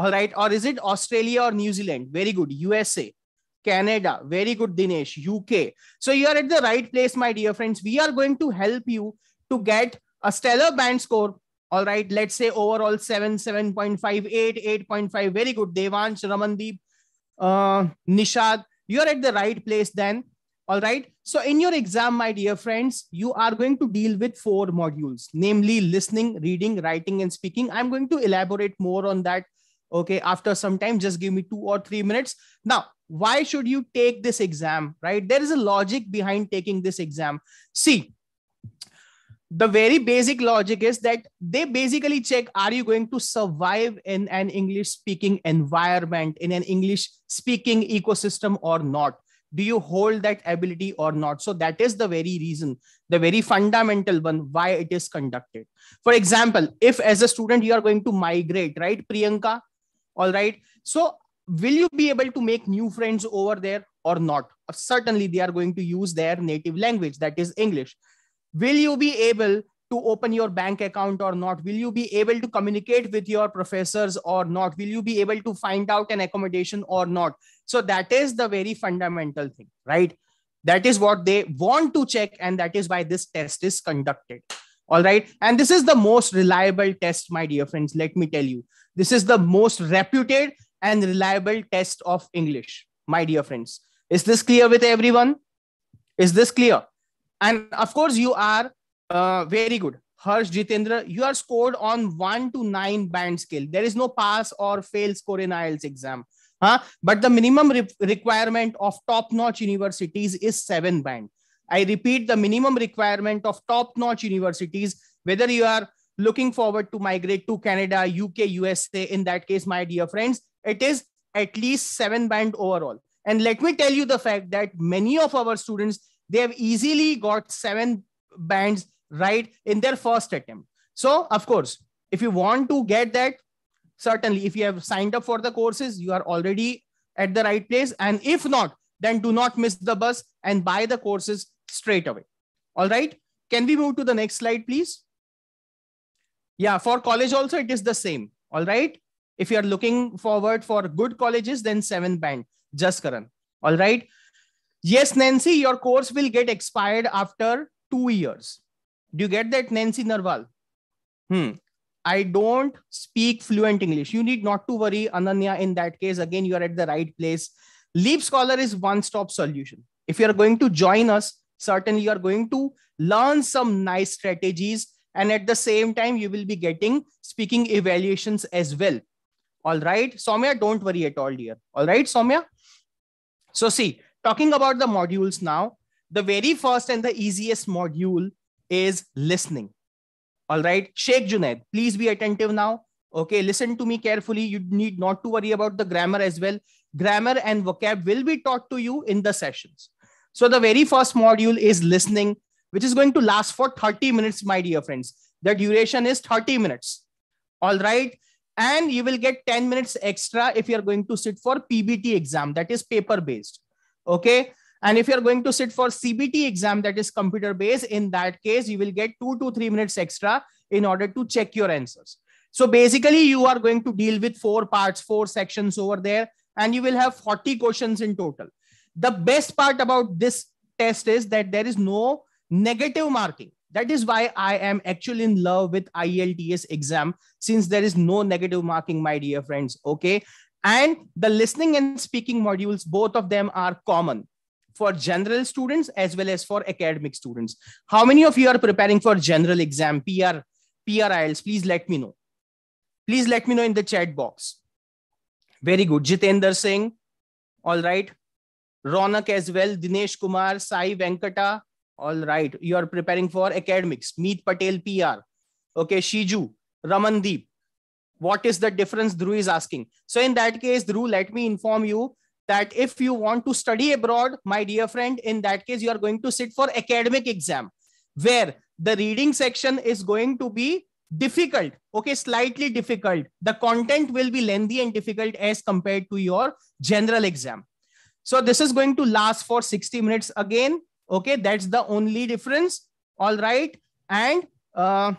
All right. Or is it Australia or New Zealand? Very good. USA. Canada. Very good, Dinesh. UK. So you are at the right place, my dear friends. We are going to help you to get a stellar band score. All right. Let's say overall 7, 7.5, 8, 8.5. Very good. Devansh, Ramandeep, uh, Nishad. You are at the right place then. All right. So in your exam, my dear friends, you are going to deal with four modules, namely listening, reading, writing, and speaking. I'm going to elaborate more on that okay after some time just give me two or three minutes now why should you take this exam right there is a logic behind taking this exam see the very basic logic is that they basically check are you going to survive in an english speaking environment in an english speaking ecosystem or not do you hold that ability or not so that is the very reason the very fundamental one why it is conducted for example if as a student you are going to migrate right priyanka all right so will you be able to make new friends over there or not certainly they are going to use their native language that is english will you be able to open your bank account or not will you be able to communicate with your professors or not will you be able to find out an accommodation or not so that is the very fundamental thing right that is what they want to check and that is why this test is conducted all right. And this is the most reliable test, my dear friends. Let me tell you, this is the most reputed and reliable test of English, my dear friends. Is this clear with everyone? Is this clear? And of course, you are uh, very good. Harsh Jitendra, you are scored on one to nine band scale. There is no pass or fail score in IELTS exam. Huh? But the minimum re requirement of top notch universities is seven band. I repeat the minimum requirement of top notch universities, whether you are looking forward to migrate to Canada, UK, USA, in that case, my dear friends, it is at least seven band overall. And let me tell you the fact that many of our students, they have easily got seven bands right in their first attempt. So, of course, if you want to get that, certainly if you have signed up for the courses, you are already at the right place. And if not, then do not miss the bus and buy the courses straight away. All right. Can we move to the next slide, please? Yeah, for college also, it is the same. All right. If you are looking forward for good colleges, then seven band, just Karan. All right. Yes, Nancy, your course will get expired after two years. Do you get that, Nancy Narwal? Hmm. I don't speak fluent English. You need not to worry, Ananya. In that case, again, you are at the right place. Leap Scholar is one-stop solution. If you are going to join us, certainly you are going to learn some nice strategies and at the same time you will be getting speaking evaluations as well all right somya don't worry at all dear all right somya so see talking about the modules now the very first and the easiest module is listening all right sheikh junaid please be attentive now okay listen to me carefully you need not to worry about the grammar as well grammar and vocab will be taught to you in the sessions so the very first module is listening, which is going to last for 30 minutes, my dear friends. The duration is 30 minutes. All right. And you will get 10 minutes extra if you're going to sit for PBT exam, that is paper based. Okay. And if you're going to sit for CBT exam, that is computer based, in that case, you will get two to three minutes extra in order to check your answers. So basically, you are going to deal with four parts, four sections over there, and you will have 40 questions in total. The best part about this test is that there is no negative marking. That is why I am actually in love with IELTS exam since there is no negative marking, my dear friends. Okay. And the listening and speaking modules, both of them are common for general students as well as for academic students. How many of you are preparing for general exam, PR, PR IELTS? Please let me know. Please let me know in the chat box. Very good. Jitender Singh. All right. Ronak as well, Dinesh Kumar, Sai Venkata. All right, you are preparing for academics. Meet Patel PR. Okay, Shiju, Ramandeep. What is the difference? Dhru is asking. So in that case, Dhru, let me inform you that if you want to study abroad, my dear friend, in that case, you are going to sit for academic exam where the reading section is going to be difficult okay slightly difficult the content will be lengthy and difficult as compared to your general exam so this is going to last for 60 minutes again. Okay, that's the only difference. All right. And uh,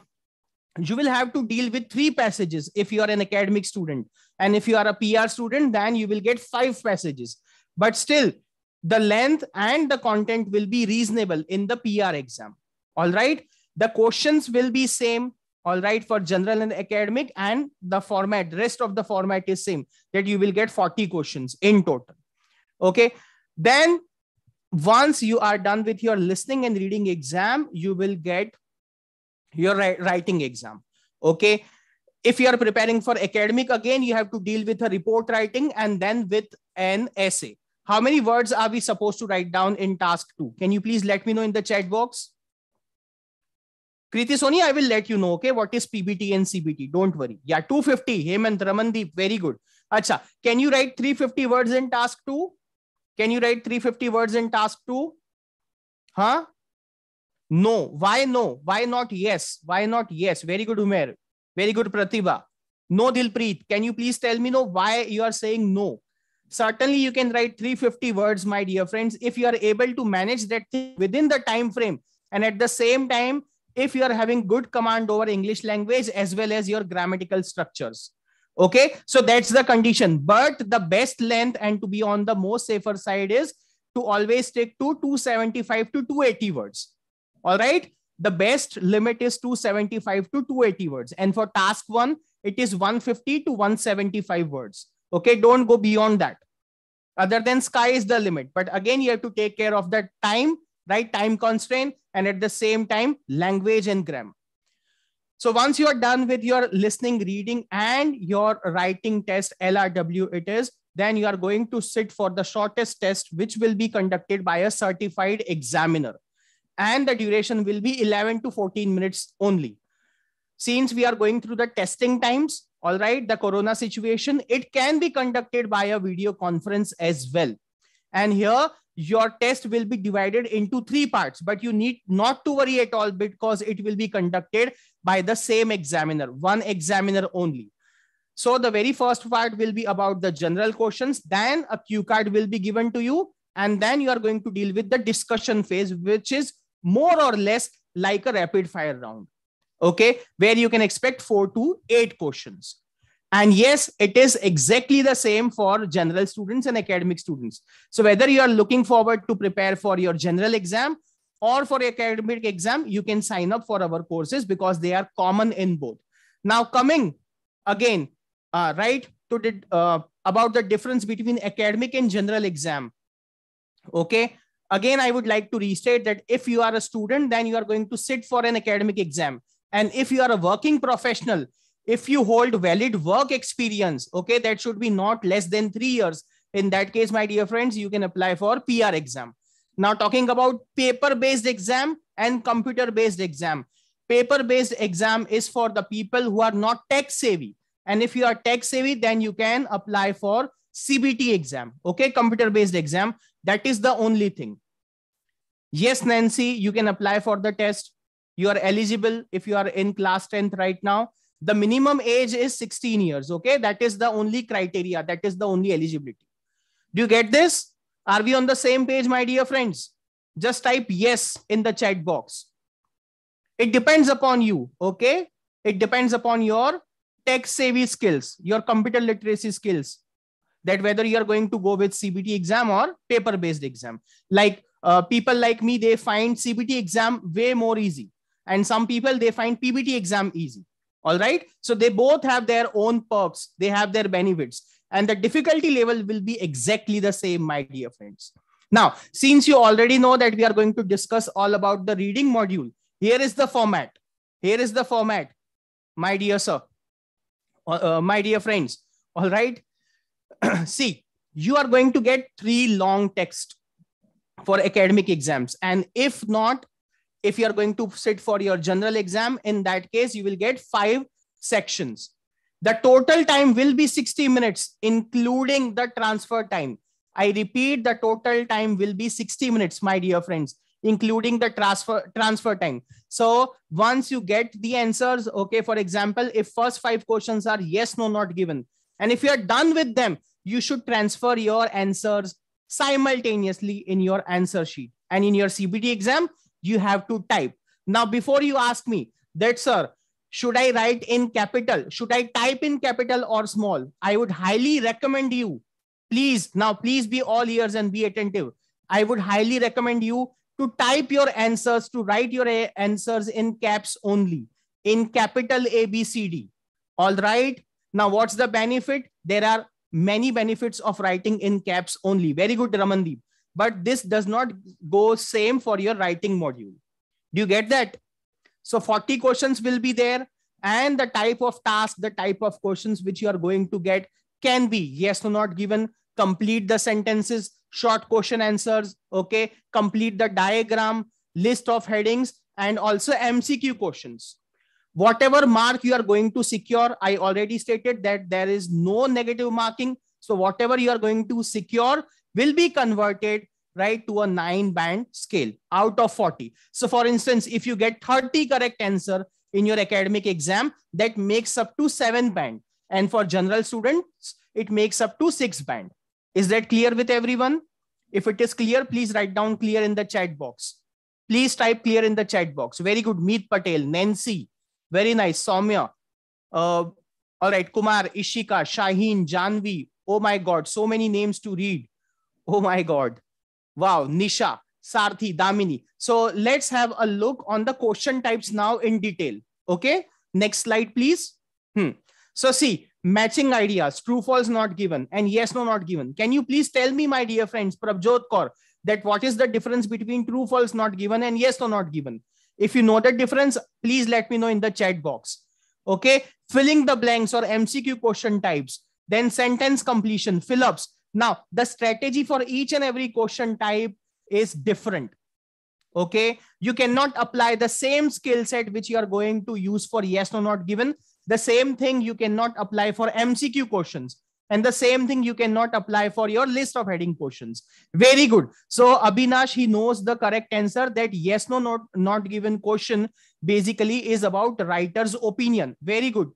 you will have to deal with three passages if you are an academic student. And if you are a PR student, then you will get five passages. But still, the length and the content will be reasonable in the PR exam. All right. The questions will be same. All right. For general and academic and the format, rest of the format is same that you will get 40 questions in total. Okay. Then once you are done with your listening and reading exam, you will get your writing exam. Okay. If you are preparing for academic, again, you have to deal with a report writing and then with an essay. How many words are we supposed to write down in task two? Can you please let me know in the chat box? Kriti Soni, I will let you know, okay, what is PBT and CBT. Don't worry. Yeah, 250. Hemant Ramandeep, very good. Acha, can you write 350 words in task two? Can you write 350 words in task two? Huh? No. Why no? Why not yes? Why not yes? Very good, Umer. Very good, Pratibha. No, Dilpreet. Can you please tell me no? Why you are saying no? Certainly, you can write 350 words, my dear friends, if you are able to manage that thing within the time frame. And at the same time, if you are having good command over English language as well as your grammatical structures. Okay, so that's the condition. But the best length and to be on the most safer side is to always stick to 275 to 280 words. All right, the best limit is 275 to 280 words. And for task one, it is 150 to 175 words. Okay, don't go beyond that. Other than sky is the limit. But again, you have to take care of that time, right? Time constraint, and at the same time, language and grammar. So once you are done with your listening, reading, and your writing test, LRW it is, then you are going to sit for the shortest test, which will be conducted by a certified examiner. And the duration will be 11 to 14 minutes only. Since we are going through the testing times, all right, the corona situation, it can be conducted by a video conference as well. And here your test will be divided into three parts, but you need not to worry at all because it will be conducted by the same examiner, one examiner only. So the very first part will be about the general questions. Then a cue card will be given to you. And then you are going to deal with the discussion phase, which is more or less like a rapid fire round. Okay, where you can expect four to eight questions. And yes, it is exactly the same for general students and academic students. So whether you are looking forward to prepare for your general exam or for your academic exam, you can sign up for our courses because they are common in both. Now coming again, uh, right, to the, uh, about the difference between academic and general exam. Okay, again, I would like to restate that if you are a student, then you are going to sit for an academic exam. And if you are a working professional, if you hold valid work experience, okay, that should be not less than three years. In that case, my dear friends, you can apply for PR exam. Now talking about paper-based exam and computer-based exam. Paper-based exam is for the people who are not tech savvy. And if you are tech savvy, then you can apply for CBT exam. Okay, computer-based exam. That is the only thing. Yes, Nancy, you can apply for the test. You are eligible if you are in class 10th right now the minimum age is 16 years okay that is the only criteria that is the only eligibility do you get this are we on the same page my dear friends just type yes in the chat box it depends upon you okay it depends upon your tech savvy skills your computer literacy skills that whether you are going to go with cbt exam or paper based exam like uh, people like me they find cbt exam way more easy and some people they find pbt exam easy all right. So they both have their own perks. They have their benefits and the difficulty level will be exactly the same, my dear friends. Now, since you already know that we are going to discuss all about the reading module, here is the format. Here is the format, my dear sir, uh, uh my dear friends. All right. See, you are going to get three long text for academic exams. And if not, if you are going to sit for your general exam, in that case, you will get five sections. The total time will be 60 minutes, including the transfer time. I repeat, the total time will be 60 minutes, my dear friends, including the transfer, transfer time. So once you get the answers, okay, for example, if first five questions are yes, no, not given. And if you are done with them, you should transfer your answers simultaneously in your answer sheet. And in your CBT exam, you have to type. Now, before you ask me that, sir, should I write in capital? Should I type in capital or small? I would highly recommend you, please, now please be all ears and be attentive. I would highly recommend you to type your answers, to write your eh, answers in caps only, in capital A, B, C, D. All right. Now, what's the benefit? There are many benefits of writing in caps only. Very good, Ramandeep but this does not go same for your writing module. Do you get that? So 40 questions will be there and the type of task, the type of questions which you are going to get can be yes or not given, complete the sentences, short question answers, okay, complete the diagram, list of headings and also MCQ questions. Whatever mark you are going to secure, I already stated that there is no negative marking. So whatever you are going to secure, will be converted right to a nine band scale out of 40. So for instance, if you get 30 correct answer in your academic exam, that makes up to seven band. And for general students, it makes up to six band. Is that clear with everyone? If it is clear, please write down clear in the chat box. Please type clear in the chat box. Very good. Meet Patel, Nancy. Very nice. Soumya. Uh, all right. Kumar, Ishika, Shaheen, Janvi. Oh my God. So many names to read. Oh my God. Wow. Nisha, Sarthi, Damini. So let's have a look on the question types now in detail. Okay. Next slide, please. Hmm. So see, matching ideas, true, false, not given, and yes, no, not given. Can you please tell me, my dear friends, Prabjot Kaur, that what is the difference between true, false, not given, and yes, no, not given? If you know the difference, please let me know in the chat box. Okay, filling the blanks or MCQ question types, then sentence completion, fill ups, now, the strategy for each and every question type is different. Okay, you cannot apply the same skill set which you are going to use for yes or not given. The same thing you cannot apply for MCQ questions. And the same thing you cannot apply for your list of heading questions. Very good. So Abhinash, he knows the correct answer that yes, no, not, not given question basically is about writer's opinion. Very good.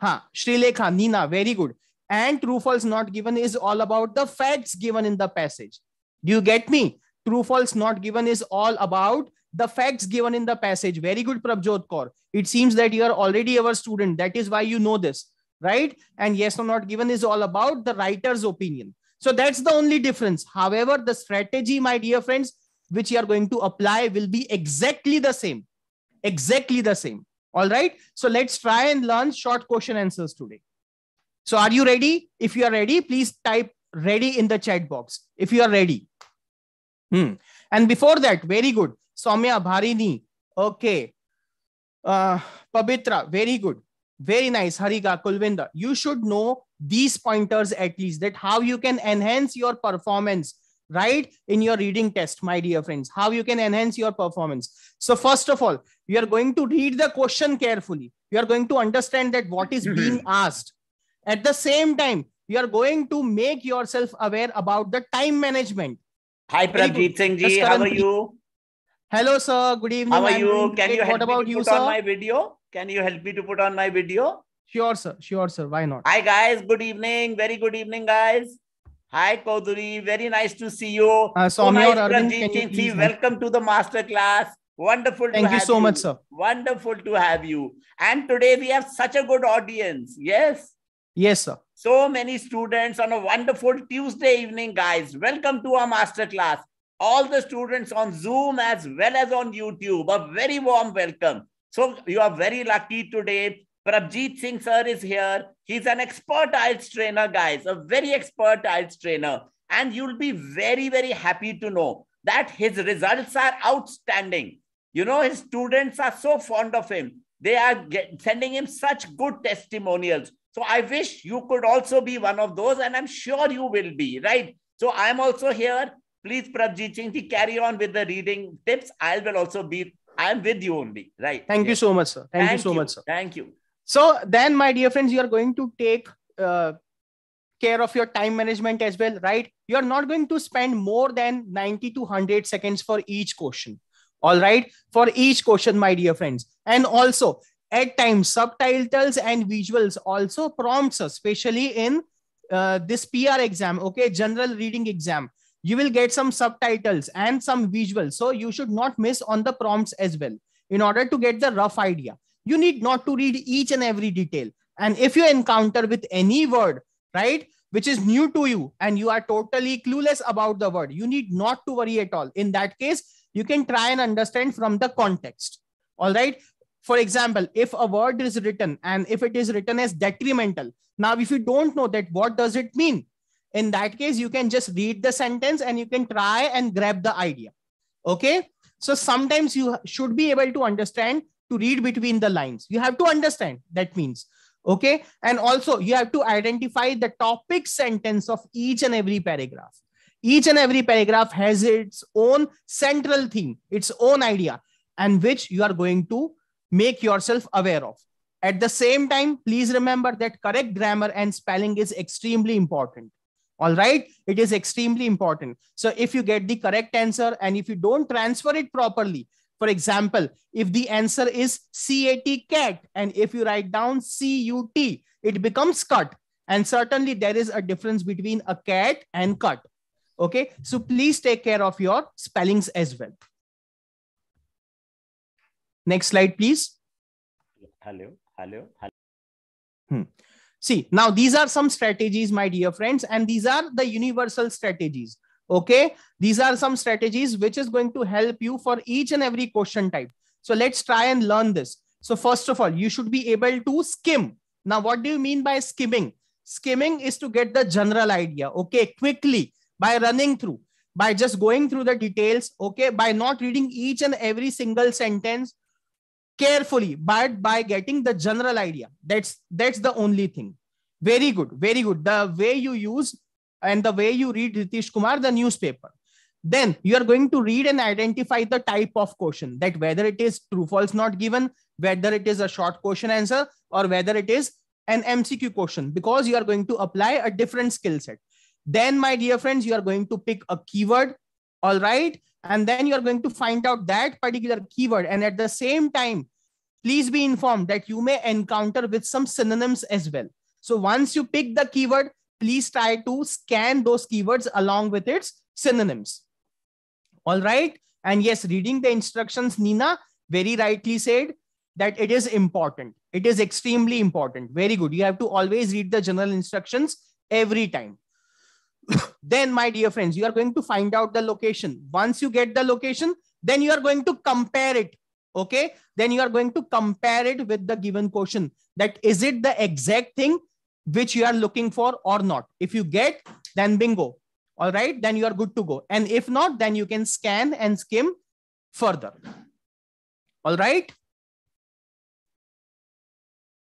Huh. Srilekha, Nina, very good and true false not given is all about the facts given in the passage do you get me true false not given is all about the facts given in the passage very good prabjot kaur it seems that you are already our student that is why you know this right and yes or not given is all about the writer's opinion so that's the only difference however the strategy my dear friends which you are going to apply will be exactly the same exactly the same all right so let's try and learn short question answers today so are you ready? If you are ready, please type ready in the chat box. If you are ready. Hmm. And before that, very good. Soumya Bharini. Okay. Uh, Pabitra. Very good. Very nice. Harika Kulvinda. You should know these pointers at least that how you can enhance your performance right in your reading test my dear friends how you can enhance your performance so first of all you are going to read the question carefully you are going to understand that what is being asked at the same time, you are going to make yourself aware about the time management. Hi, Pradeep Singh ji. How are you? Hello, sir. Good evening. How are you? Can you help me to you, put sir? on my video? Can you help me to put on my video? Sure, sir. Sure, sir. Why not? Hi, guys. Good evening. Very good evening, guys. Hi, Koduri. Very nice to see you. Uh, so, nice, Singh ji. Welcome to the master class. Wonderful. Thank you so you. much, sir. Wonderful to have you. And today we have such a good audience. Yes. Yes, sir. So many students on a wonderful Tuesday evening, guys. Welcome to our master class. All the students on Zoom as well as on YouTube, a very warm welcome. So you are very lucky today. Prabjit Singh sir is here. He's an expert IELTS trainer, guys, a very expert IELTS trainer. And you'll be very, very happy to know that his results are outstanding. You know, his students are so fond of him. They are get, sending him such good testimonials so I wish you could also be one of those, and I'm sure you will be, right? So I'm also here. Please, Prabhjit Singh, carry on with the reading tips. I will also be, I'm with you only, right? Thank yes. you so much, sir. Thank, Thank you so you. much, sir. Thank you. So then, my dear friends, you are going to take uh, care of your time management as well, right? You are not going to spend more than 90 to 100 seconds for each question. All right, for each question, my dear friends. And also, at times, subtitles and visuals also prompts, especially in uh, this PR exam, okay, general reading exam, you will get some subtitles and some visuals. So you should not miss on the prompts as well. In order to get the rough idea, you need not to read each and every detail. And if you encounter with any word, right, which is new to you and you are totally clueless about the word, you need not to worry at all. In that case, you can try and understand from the context. All right for example if a word is written and if it is written as detrimental now if you don't know that what does it mean in that case you can just read the sentence and you can try and grab the idea okay so sometimes you should be able to understand to read between the lines you have to understand that means okay and also you have to identify the topic sentence of each and every paragraph each and every paragraph has its own central theme its own idea and which you are going to make yourself aware of. At the same time, please remember that correct grammar and spelling is extremely important. All right, it is extremely important. So if you get the correct answer and if you don't transfer it properly, for example, if the answer is CAT cat and if you write down CUT, it becomes cut. And certainly there is a difference between a cat and cut. Okay, so please take care of your spellings as well. Next slide, please. Hello, hello, hello. Hmm. See, now these are some strategies, my dear friends, and these are the universal strategies. Okay, these are some strategies which is going to help you for each and every question type. So let's try and learn this. So first of all, you should be able to skim. Now, what do you mean by skimming? Skimming is to get the general idea, okay, quickly by running through, by just going through the details, okay, by not reading each and every single sentence carefully but by getting the general idea that's that's the only thing very good very good the way you use and the way you read ritesh kumar the newspaper then you are going to read and identify the type of question that whether it is true false not given whether it is a short question answer or whether it is an mcq question because you are going to apply a different skill set then my dear friends you are going to pick a keyword all right and then you're going to find out that particular keyword and at the same time please be informed that you may encounter with some synonyms as well so once you pick the keyword please try to scan those keywords along with its synonyms all right and yes reading the instructions nina very rightly said that it is important it is extremely important very good you have to always read the general instructions every time then my dear friends, you are going to find out the location. Once you get the location, then you are going to compare it. Okay. Then you are going to compare it with the given question. that is it the exact thing which you are looking for or not. If you get, then bingo. All right. Then you are good to go. And if not, then you can scan and skim further. All right.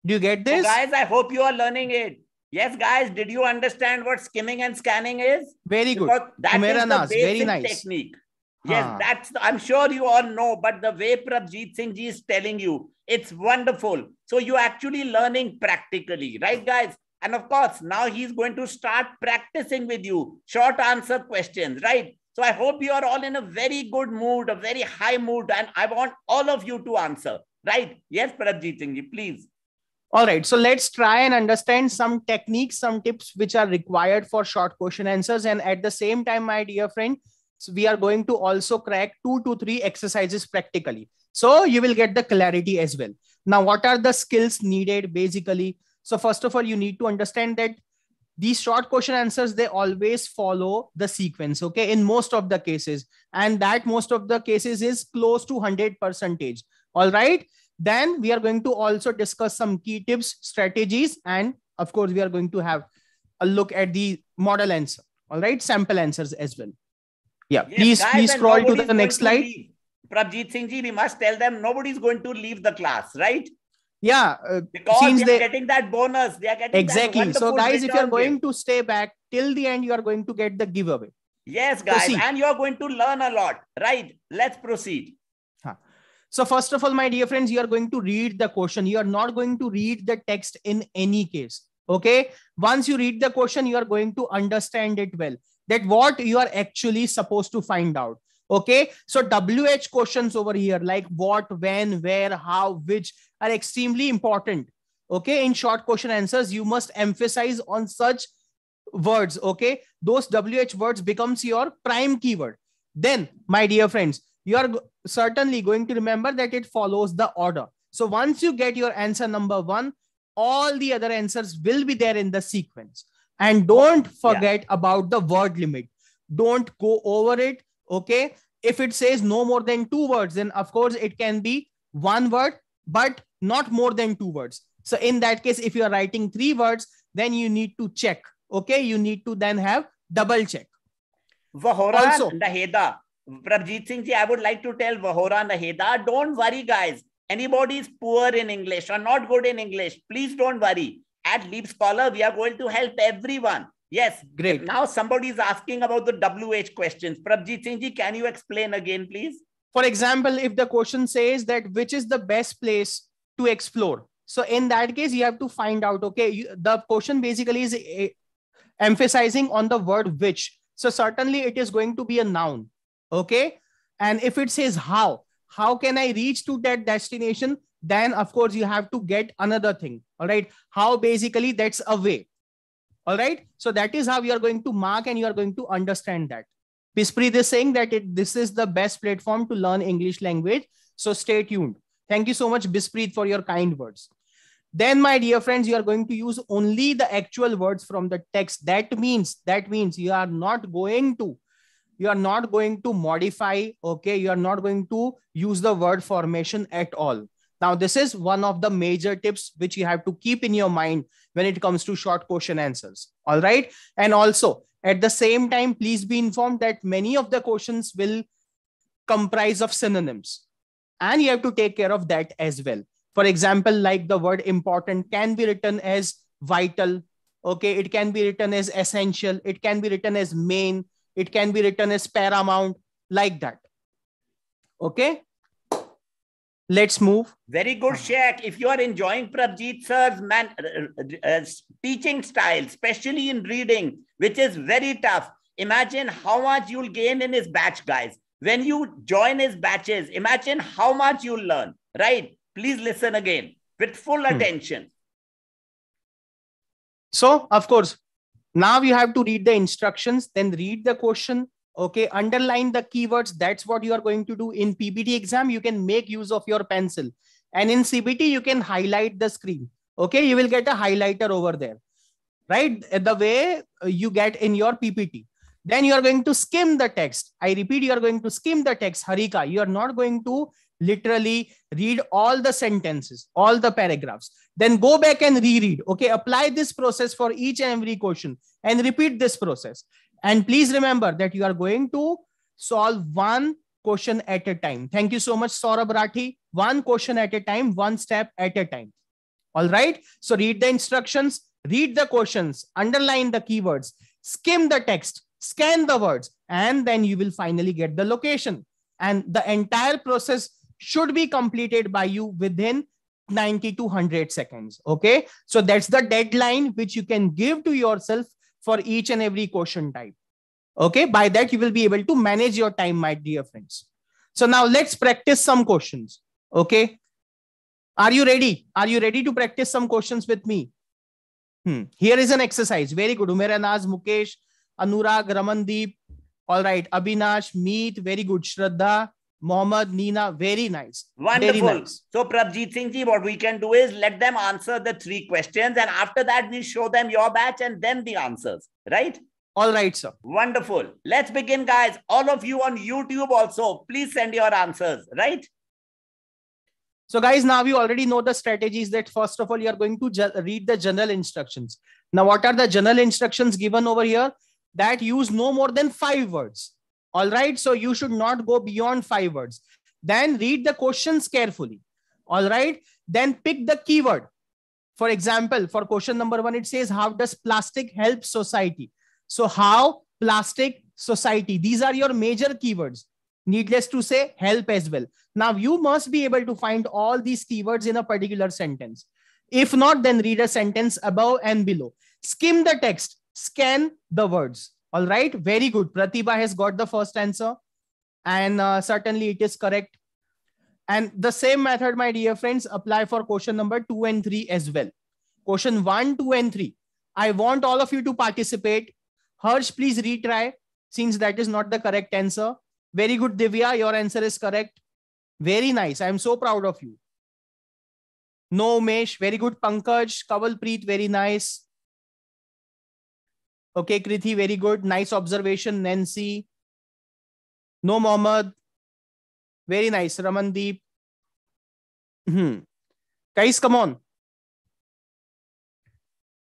Do you get this? guys, I hope you are learning it. Yes, guys, did you understand what skimming and scanning is? Very good. That is the basic very nice. technique. Yes, huh. that's, the, I'm sure you all know, but the way Prabhjit Singh Ji is telling you, it's wonderful. So you're actually learning practically, right, guys? And of course, now he's going to start practicing with you short answer questions, right? So I hope you are all in a very good mood, a very high mood, and I want all of you to answer, right? Yes, Prabhjit Singh Ji, please. All right, so let's try and understand some techniques, some tips which are required for short question answers. And at the same time, my dear friend, so we are going to also crack two to three exercises practically. So you will get the clarity as well. Now, what are the skills needed basically? So first of all, you need to understand that these short question answers, they always follow the sequence, okay, in most of the cases. And that most of the cases is close to 100 percentage. All right. Then we are going to also discuss some key tips, strategies, and of course, we are going to have a look at the model answer. All right, sample answers as well. Yeah, yes, please, guys, please scroll to the next to slide. Leave. Singh ji, we must tell them nobody is going to leave the class, right? Yeah, uh, because since they are getting that bonus, they are getting exactly. so, guys, if you are going to stay back till the end, you are going to get the giveaway. Yes, guys, proceed. and you are going to learn a lot, right? Let's proceed. So first of all, my dear friends, you are going to read the question. You are not going to read the text in any case. Okay. Once you read the question, you are going to understand it well that what you are actually supposed to find out. Okay. So WH questions over here, like what, when, where, how, which are extremely important. Okay. In short question answers, you must emphasize on such words. Okay. Those WH words becomes your prime keyword. Then my dear friends, you are certainly going to remember that it follows the order. So once you get your answer number one, all the other answers will be there in the sequence. And don't forget yeah. about the word limit. Don't go over it. Okay. If it says no more than two words, then of course it can be one word, but not more than two words. So in that case, if you are writing three words, then you need to check. Okay. You need to then have double check. Vahora also, Laheda. Prabhjit Singh ji, I would like to tell Vahora Naheda, don't worry, guys. Anybody is poor in English or not good in English, please don't worry. At Leap Scholar, we are going to help everyone. Yes. Great. Now somebody is asking about the WH questions. Prabhjit Singh ji, can you explain again, please? For example, if the question says that which is the best place to explore, so in that case, you have to find out, okay, you, the question basically is eh, emphasizing on the word which. So certainly it is going to be a noun. Okay. And if it says how, how can I reach to that destination? Then of course you have to get another thing. All right. How basically that's a way. All right. So that is how you are going to mark and you are going to understand that. Bispreet is saying that it, this is the best platform to learn English language. So stay tuned. Thank you so much, Bispreet, for your kind words. Then, my dear friends, you are going to use only the actual words from the text. That means, that means you are not going to you are not going to modify okay you are not going to use the word formation at all now this is one of the major tips which you have to keep in your mind when it comes to short question answers all right and also at the same time please be informed that many of the questions will comprise of synonyms and you have to take care of that as well for example like the word important can be written as vital okay it can be written as essential it can be written as main it can be written as paramount like that. Okay. Let's move. Very good, Sheikh. If you are enjoying Prabjit sir's man, uh, uh, teaching uh, style, especially in reading, which is very tough, imagine how much you'll gain in his batch, guys. When you join his batches, imagine how much you'll learn, right? Please listen again with full hmm. attention. So, of course, now you have to read the instructions, then read the question. Okay, underline the keywords. That's what you are going to do in PBT exam. You can make use of your pencil. And in CBT, you can highlight the screen. Okay, you will get a highlighter over there, right? The way you get in your PPT then you are going to skim the text. I repeat, you are going to skim the text, Harika. You are not going to literally read all the sentences all the paragraphs then go back and reread okay apply this process for each and every question and repeat this process and please remember that you are going to solve one question at a time thank you so much saurabh rathi one question at a time one step at a time all right so read the instructions read the questions underline the keywords skim the text scan the words and then you will finally get the location and the entire process should be completed by you within 90 to 100 seconds. Okay. So that's the deadline which you can give to yourself for each and every question type. Okay. By that, you will be able to manage your time, my dear friends. So now let's practice some questions. Okay. Are you ready? Are you ready to practice some questions with me? Hmm. Here is an exercise. Very good. Umer Mukesh, Anurag, Ramandeep. All right. Abhinash, Meet. Very good. Shraddha, Mohammed, Nina, very nice. Wonderful. Very nice. So, Prabhjit Singh ji, what we can do is let them answer the three questions, and after that, we show them your batch and then the answers, right? All right, sir. Wonderful. Let's begin, guys. All of you on YouTube also, please send your answers, right? So, guys, now you already know the strategies that first of all, you are going to read the general instructions. Now, what are the general instructions given over here? That use no more than five words. All right. So you should not go beyond five words. Then read the questions carefully. All right. Then pick the keyword. For example, for question number one, it says, How does plastic help society? So, how plastic society? These are your major keywords. Needless to say, help as well. Now, you must be able to find all these keywords in a particular sentence. If not, then read a sentence above and below. Skim the text, scan the words. All right, very good. Pratibha has got the first answer, and uh, certainly it is correct. And the same method, my dear friends, apply for question number two and three as well. Question one, two, and three. I want all of you to participate. Harsh, please retry since that is not the correct answer. Very good, Divya. Your answer is correct. Very nice. I am so proud of you. No, Mesh. Very good, Pankaj. Kaval Preet. Very nice. Okay, Krithi, very good. Nice observation, Nancy. No, Mohammed. Very nice, Ramandeep. Hmm. Guys, come on.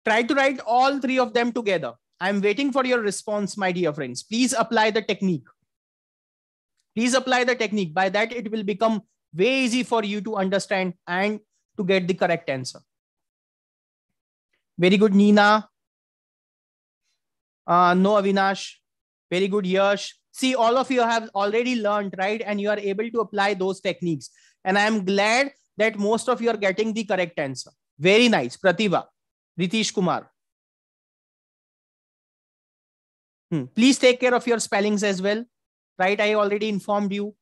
Try to write all three of them together. I'm waiting for your response, my dear friends. Please apply the technique. Please apply the technique. By that, it will become way easy for you to understand and to get the correct answer. Very good, Nina. Uh, no, Avinash. Very good, Yash. See, all of you have already learned, right? And you are able to apply those techniques. And I'm glad that most of you are getting the correct answer. Very nice. Pratibha, Ritesh Kumar. Hmm. Please take care of your spellings as well. Right? I already informed you.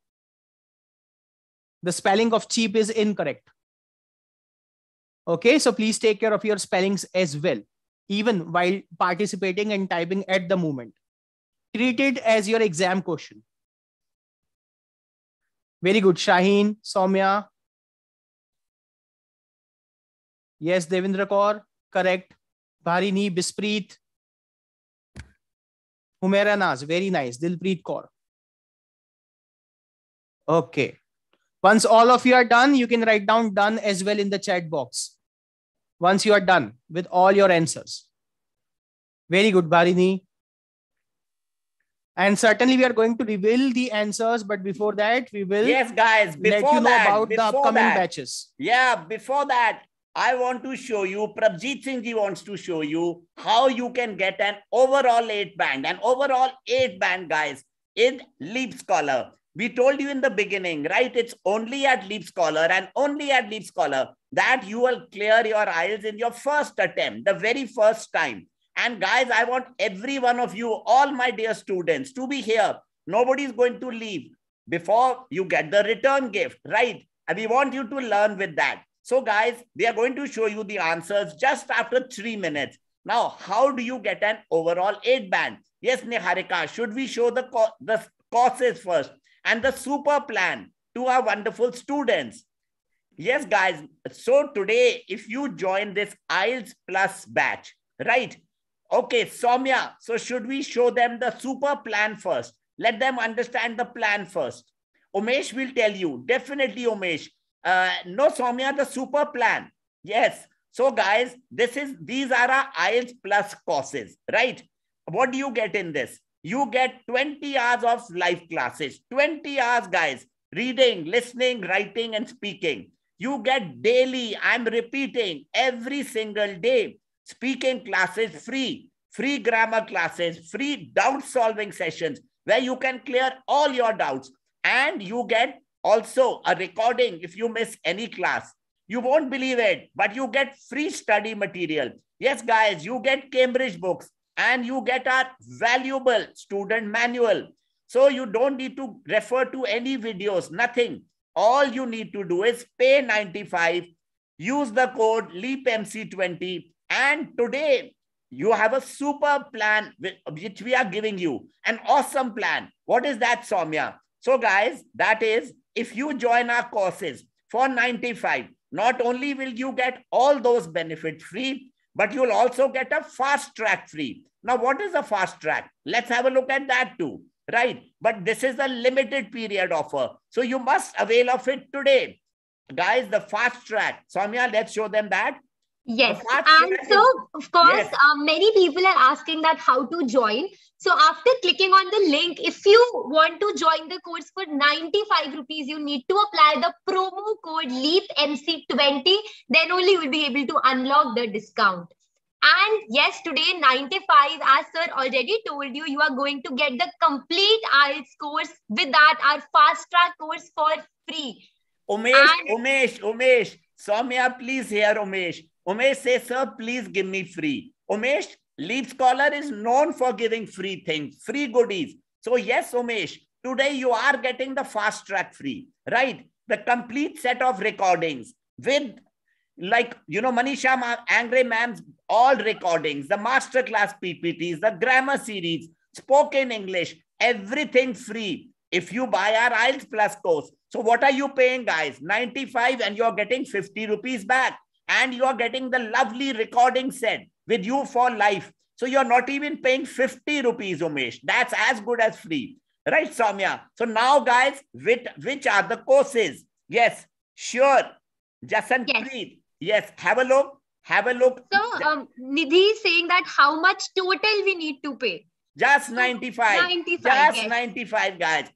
The spelling of cheap is incorrect. Okay, so please take care of your spellings as well even while participating and typing at the moment. Treat it as your exam question. Very good. Shaheen, Soumya. Yes, Devendra Kaur. Correct. Bharini, Bispreet. Humera Naz. Very nice. Dilpreet Kaur. Okay. Once all of you are done, you can write down done as well in the chat box once you are done with all your answers. Very good, Bharini. And certainly we are going to reveal the answers, but before that, we will yes, guys, before let you know that, about the upcoming that, batches. Yeah, before that, I want to show you, Prabjit Singh ji wants to show you how you can get an overall 8 band, an overall 8 band, guys, in Leap Scholar. We told you in the beginning, right? It's only at Leap Scholar and only at Leap Scholar that you will clear your IELTS in your first attempt, the very first time. And guys, I want every one of you, all my dear students, to be here. Nobody's going to leave before you get the return gift, right? And we want you to learn with that. So, guys, we are going to show you the answers just after three minutes. Now, how do you get an overall 8 band? Yes, Niharika, should we show the, the courses first? and the super plan to our wonderful students. Yes, guys. So today, if you join this IELTS Plus batch, right? Okay, Somya. So should we show them the super plan first? Let them understand the plan first. Umesh will tell you. Definitely, Umesh. Uh, no, Somya, the super plan. Yes. So guys, this is these are our IELTS Plus courses, right? What do you get in this? you get 20 hours of live classes 20 hours guys reading listening writing and speaking you get daily i'm repeating every single day speaking classes free free grammar classes free doubt solving sessions where you can clear all your doubts and you get also a recording if you miss any class you won't believe it but you get free study material yes guys you get cambridge books and you get a valuable student manual. So you don't need to refer to any videos, nothing. All you need to do is pay 95, use the code LEAPMC20 and today you have a super plan which we are giving you, an awesome plan. What is that, Somya? So guys, that is if you join our courses for 95, not only will you get all those benefits free, but you'll also get a fast track free. Now, what is a fast track? Let's have a look at that too, right? But this is a limited period offer. So you must avail of it today. Guys, the fast track. Samia. let's show them that. Yes. And so, of course, yes. uh, many people are asking that how to join. So after clicking on the link, if you want to join the course for 95 rupees, you need to apply the promo code LEAPMC20. Then only you will be able to unlock the discount. And yes, today 95, as sir already told you, you are going to get the complete IELTS course with that, our fast track course for free. Umesh, and Umesh, Umesh, Soumya, please hear Umesh. Umesh say sir, please give me free. Umesh, Leap Scholar is known for giving free things, free goodies. So yes, Omesh, today you are getting the fast track free, right? The complete set of recordings with like, you know, Manisha Ma Angre ma'am's all recordings, the masterclass PPTs, the grammar series, spoken English, everything free. If you buy our IELTS Plus course, so what are you paying guys? 95 and you're getting 50 rupees back and you're getting the lovely recording set with you for life. So you're not even paying 50 rupees, Umesh. That's as good as free. Right, Samya? So now, guys, which, which are the courses? Yes, sure. Jasan, yes. please. Yes, have a look. Have a look. So, um, Nidhi is saying that how much total we need to pay? Just 95. 95 Just yes. 95, guys.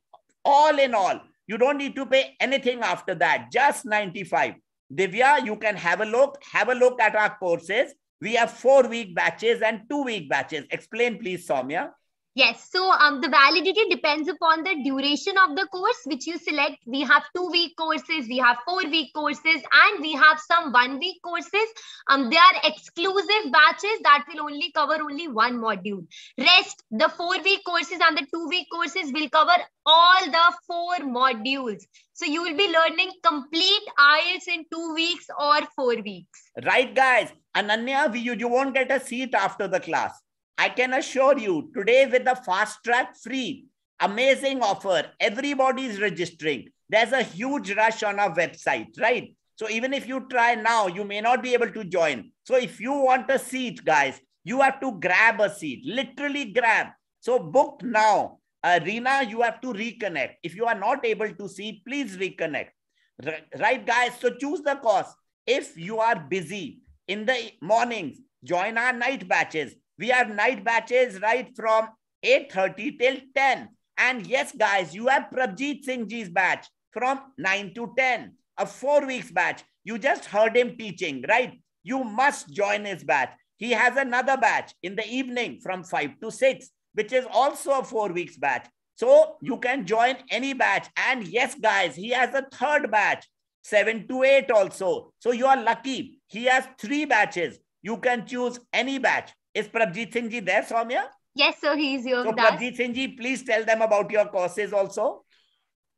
All in all, you don't need to pay anything after that. Just 95. Divya, you can have a look. Have a look at our courses. We have four week batches and two week batches. Explain, please, Soumya. Yes, so um, the validity depends upon the duration of the course which you select. We have two week courses, we have four week courses, and we have some one week courses. Um, they are exclusive batches that will only cover only one module. Rest, the four week courses and the two week courses will cover all the four modules. So you will be learning complete IELTS in two weeks or four weeks. Right, guys. Ananya, you, you won't get a seat after the class. I can assure you today with the fast track free, amazing offer. Everybody is registering. There's a huge rush on our website, right? So even if you try now, you may not be able to join. So if you want a seat, guys, you have to grab a seat, literally grab. So book now. Uh, Rina, you have to reconnect. If you are not able to see, please reconnect. R right, guys? So choose the course. If you are busy in the mornings, join our night batches we have night batches right from 8.30 till 10. And yes, guys, you have Prabjit Singh Ji's batch from 9 to 10, a four weeks batch. You just heard him teaching, right? You must join his batch. He has another batch in the evening from 5 to 6, which is also a four weeks batch. So you can join any batch. And yes, guys, he has a third batch, 7 to 8 also. So you are lucky. He has three batches. You can choose any batch. Is Prabhjit Singh Ji there, Soumya? Yes, sir, he is here. So Prabhjit Singh Ji, please tell them about your courses also.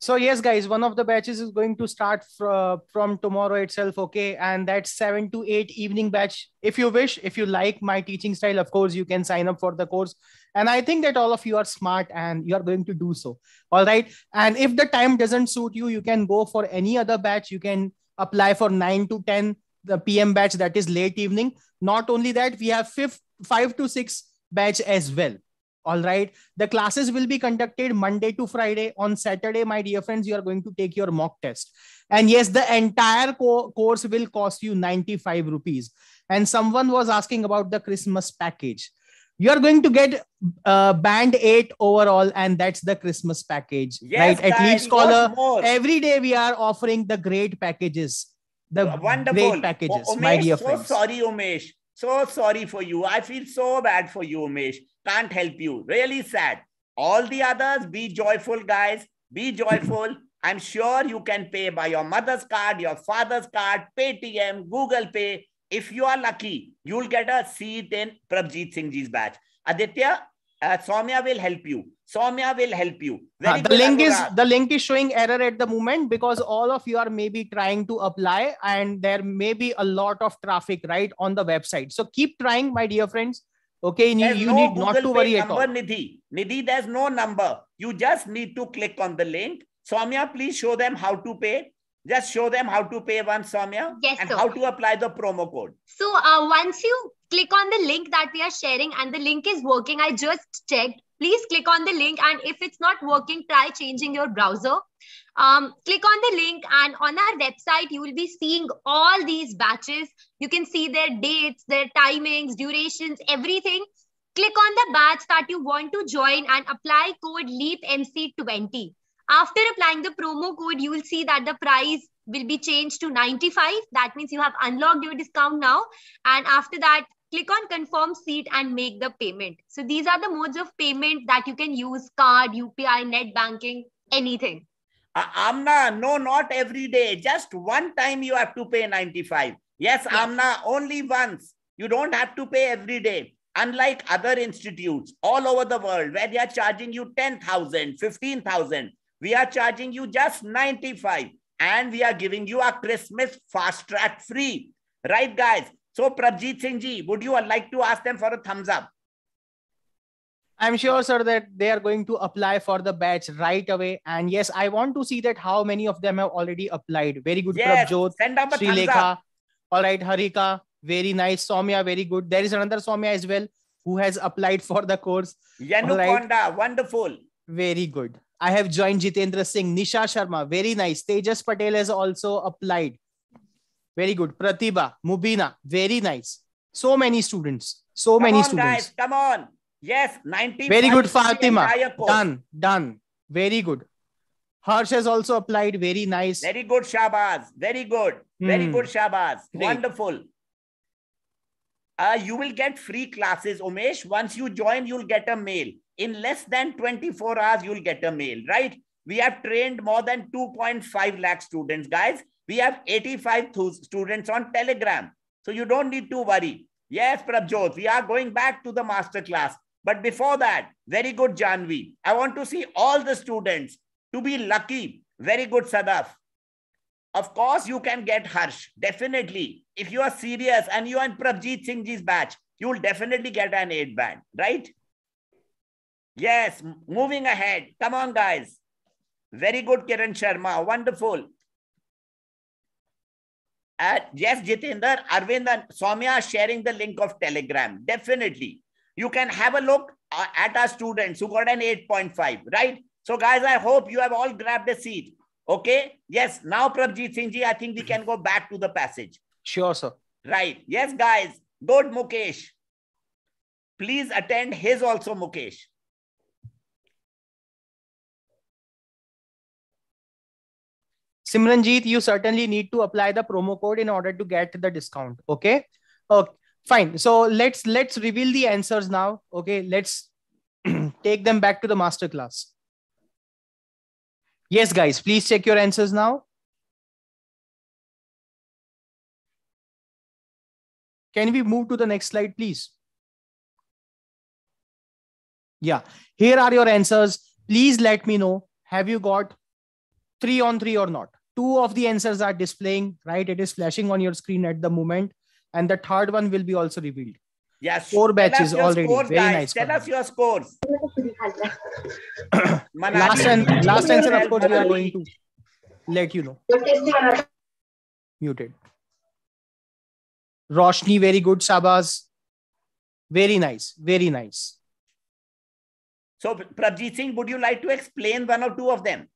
So yes, guys, one of the batches is going to start fr- uh, from tomorrow itself. Okay, and that's seven to eight evening batch. If you wish, if you like my teaching style, of course, you can sign up for the course. And I think that all of you are smart and you are going to do so. All right. And if the time doesn't suit you, you can go for any other batch. You can apply for nine to ten the PM batch that is late evening. Not only that, we have fifth 5 to 6 batch as well all right the classes will be conducted monday to friday on saturday my dear friends you are going to take your mock test and yes the entire co course will cost you 95 rupees and someone was asking about the christmas package you are going to get uh, band 8 overall and that's the christmas package yes, right at least scholar every day we are offering the great packages the Wonderful. great packages umesh, my dear so friends sorry umesh so sorry for you. I feel so bad for you, Umesh. Can't help you. Really sad. All the others, be joyful, guys. Be joyful. I'm sure you can pay by your mother's card, your father's card, Paytm, Google Pay. If you are lucky, you'll get a seat in Prabhjit Singh ji's batch. Aditya, uh, Soumya will help you. Soumya will help you. the link is the link is showing error at the moment because all of you are maybe trying to apply and there may be a lot of traffic right on the website. So keep trying, my dear friends. Okay, you, you no need Google not to worry number, at all. Nidhi, Nidhi, there's no number. You just need to click on the link. Soumya, please show them how to pay. Just show them how to pay one Samya yes, and sir. how to apply the promo code. So uh, once you click on the link that we are sharing and the link is working, I just checked. Please click on the link and if it's not working, try changing your browser. Um, click on the link and on our website, you will be seeing all these batches. You can see their dates, their timings, durations, everything click on the batch that you want to join and apply code LEAPMC20. After applying the promo code, you will see that the price will be changed to 95. That means you have unlocked your discount now. And after that, click on confirm seat and make the payment. So these are the modes of payment that you can use card, UPI, net banking, anything. Uh, Amna, no, not every day. Just one time you have to pay 95. Yes, yes, Amna, only once. You don't have to pay every day. Unlike other institutes all over the world where they are charging you 10,000, 15,000 we are charging you just 95 and we are giving you a Christmas fast track free. Right, guys? So, Prabjit Singh ji, would you like to ask them for a thumbs up? I'm sure, sir, that they are going to apply for the batch right away. And yes, I want to see that how many of them have already applied. Very good, yes, Prabjot. Send up a Sri thumbs up. All right, Harika. Very nice. Somya, very good. There is another Somya as well who has applied for the course. Yanukonda, right. wonderful. Very good. I have joined Jitendra Singh, Nisha Sharma, very nice. Tejas Patel has also applied. Very good. Pratibha, Mubina, very nice. So many students. So come many on, students. Guys, come on. Yes, 90. Very good, Fatima. Done, done. Very good. Harsh has also applied. Very nice. Very good, Shabaz. Very good. Hmm. Very good, Shabaz. Great. Wonderful. Uh, you will get free classes, Umesh. Once you join, you'll get a mail in less than 24 hours, you'll get a mail, right? We have trained more than 2.5 lakh students, guys. We have 85 students on Telegram. So you don't need to worry. Yes, Prabjot, we are going back to the master class. But before that, very good, Janvi. I want to see all the students to be lucky. Very good, Sadaf. Of course, you can get Harsh. Definitely. If you are serious and you are in Prabjit Singh batch, you will definitely get an 8 band, right? Yes, moving ahead. Come on, guys. Very good, Kiran Sharma. Wonderful. And yes, Jitendra, Arvind and are sharing the link of Telegram. Definitely. You can have a look uh, at our students who got an 8.5, right? So, guys, I hope you have all grabbed a seat. Okay. Yes. Now, Prabhjit Singh ji, I think we can go back to the passage. Sure, sir. Right. Yes, guys. Good, Mukesh. Please attend his also, Mukesh. Simranjeet, you certainly need to apply the promo code in order to get the discount. Okay. Okay. Fine. So let's let's reveal the answers now. Okay. Let's take them back to the master class. Yes, guys, please check your answers now. Can we move to the next slide, please? Yeah, here are your answers. Please let me know. Have you got three on three or not? two of the answers are displaying right it is flashing on your screen at the moment and the third one will be also revealed yes four batches already scores, very guys. nice tell us your scores last and last answer of course we are going to let you know muted roshni very good sabas very nice very nice so prajit singh would you like to explain one or two of them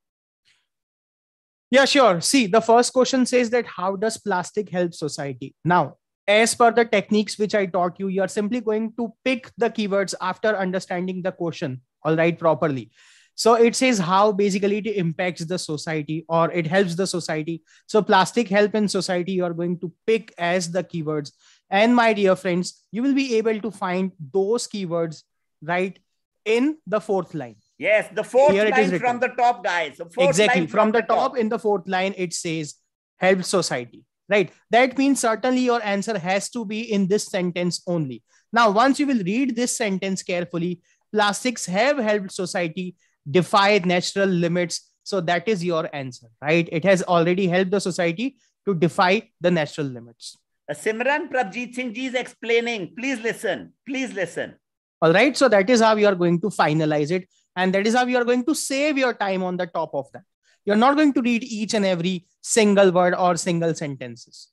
yeah, sure. See, the first question says that how does plastic help society? Now, as per the techniques which I taught you, you are simply going to pick the keywords after understanding the question, all right, properly. So it says how basically it impacts the society or it helps the society. So plastic help in society, you are going to pick as the keywords. And my dear friends, you will be able to find those keywords right in the fourth line. Yes, the fourth Here line from the top, guys. So exactly. From, from, the top, top in the fourth line, it says help society. Right. That means certainly your answer has to be in this sentence only. Now, once you will read this sentence carefully, plastics have helped society defy natural limits. So that is your answer, right? It has already helped the society to defy the natural limits. Uh, Simran Prabjit Singh is explaining. Please listen. Please listen. All right. So that is how you are going to finalize it. And that is how you are going to save your time on the top of that. You're not going to read each and every single word or single sentences.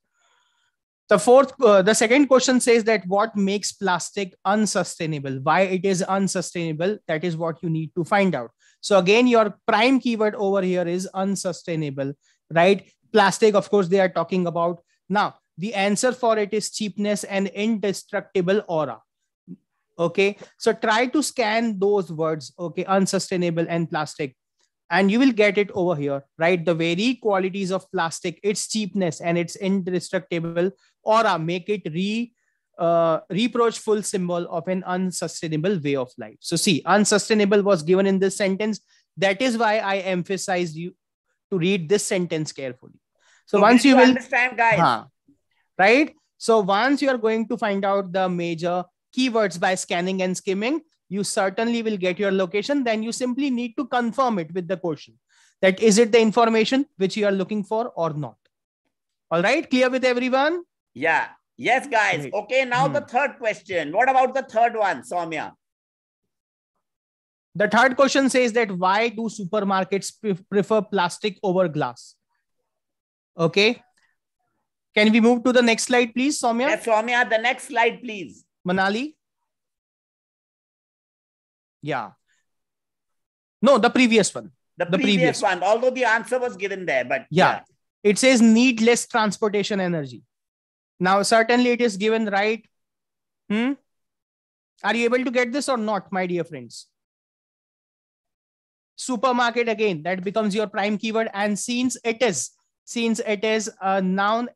The fourth, uh, the second question says that what makes plastic unsustainable? Why it is unsustainable? That is what you need to find out. So again, your prime keyword over here is unsustainable, right? Plastic, of course, they are talking about now. The answer for it is cheapness and indestructible aura okay so try to scan those words okay unsustainable and plastic and you will get it over here right the very qualities of plastic its cheapness and its indestructible aura make it re uh, reproachful symbol of an unsustainable way of life so see unsustainable was given in this sentence that is why i emphasize you to read this sentence carefully so, once you will understand guys huh, right so once you are going to find out the major keywords by scanning and skimming, you certainly will get your location. Then you simply need to confirm it with the question that is it the information which you are looking for or not. All right, clear with everyone? Yeah. Yes, guys. Great. Okay, now hmm. the third question. What about the third one, Soumya? The third question says that why do supermarkets prefer plastic over glass? Okay. Can we move to the next slide, please, Soumya? Yes, Soumya, the next slide, please. Manali? Yeah. No, the previous one. The, the previous, previous one, one, although the answer was given there, but yeah. yeah. It says needless transportation energy. Now, certainly it is given right. Hmm? Are you able to get this or not, my dear friends? Supermarket again, that becomes your prime keyword. And since it is, since it is a noun,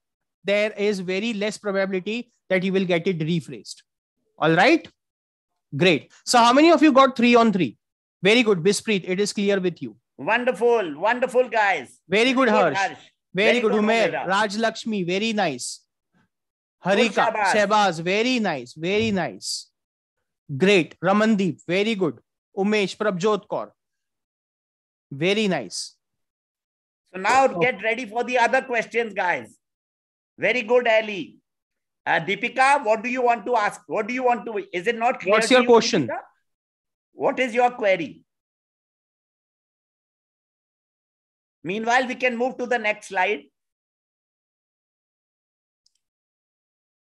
there is very less probability that you will get it rephrased. All right. Great. So how many of you got three on three? Very good. Bispreet, it is clear with you. Wonderful. Wonderful, guys. Very good, Harsh. Harsh. Very, very good, good Umair. Raj Lakshmi, very nice. Harika, Shehbaz, very nice. Very nice. Great. Ramandeep, very good. Umesh, Prabjot Kaur. Very nice. So now oh. get ready for the other questions, guys. Very good, Ali. Uh, Deepika, what do you want to ask? What do you want to? Is it not What's your you, question? Deepika? What is your query? Meanwhile, we can move to the next slide.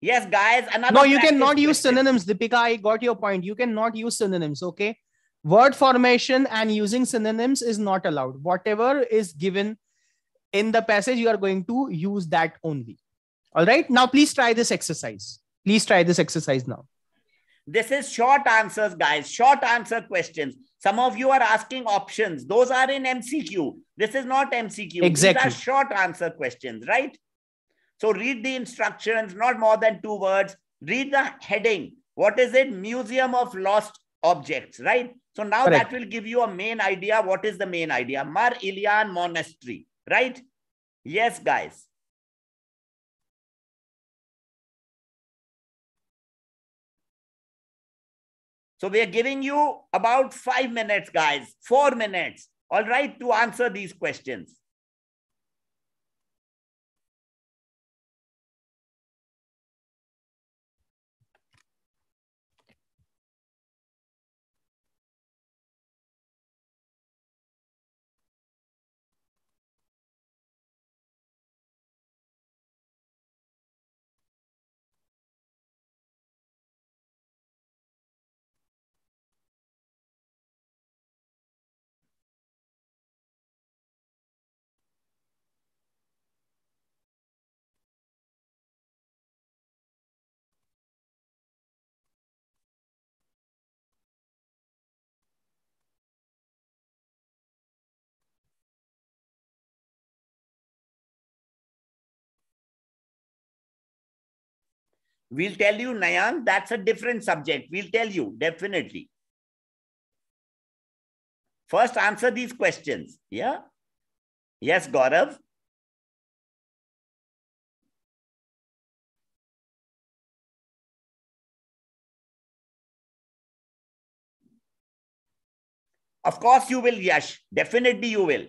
Yes, guys. Another no, you cannot use synonyms, Deepika. I got your point. You cannot use synonyms. Okay. Word formation and using synonyms is not allowed. Whatever is given in the passage, you are going to use that only. All right. Now, please try this exercise. Please try this exercise now. This is short answers, guys. Short answer questions. Some of you are asking options. Those are in MCQ. This is not MCQ. Exactly. These are short answer questions, right? So read the instructions, not more than two words. Read the heading. What is it? Museum of Lost Objects, right? So now Correct. that will give you a main idea. What is the main idea? Mar Ilian Monastery, right? Yes, guys. So we are giving you about five minutes, guys, four minutes, all right, to answer these questions. We'll tell you, Nayan, that's a different subject. We'll tell you, definitely. First, answer these questions. Yeah? Yes, Gaurav? Of course you will, Yash. Definitely you will.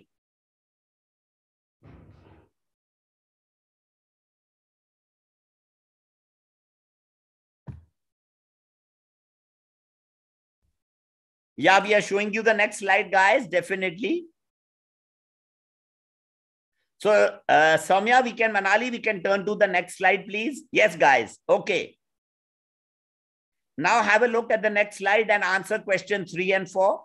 Yeah, we are showing you the next slide, guys, definitely. So, uh, we can, Manali, we can turn to the next slide, please. Yes, guys. Okay. Now have a look at the next slide and answer question three and four.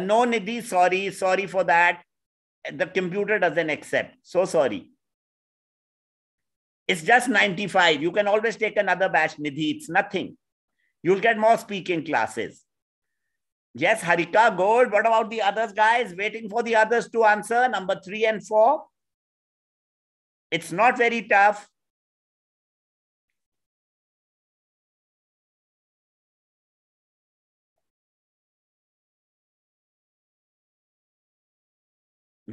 no, Nidhi, sorry, sorry for that. The computer doesn't accept. So sorry. It's just 95. You can always take another batch, Nidhi. It's nothing. You'll get more speaking classes. Yes, Harika, gold. What about the others, guys? Waiting for the others to answer, number three and four. It's not very tough.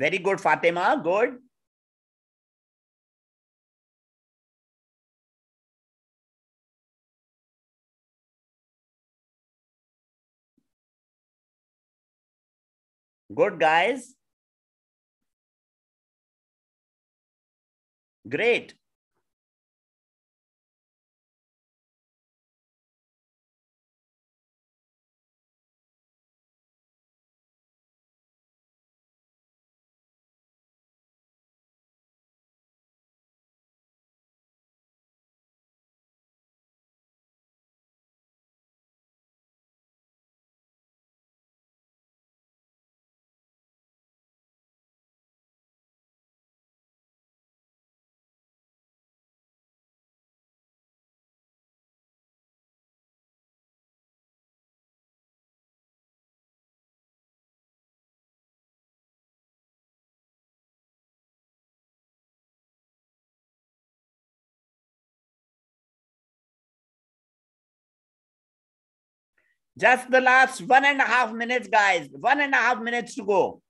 Very good, Fatima. Good. Good, guys. Great. Just the last one and a half minutes, guys. One and a half minutes to go.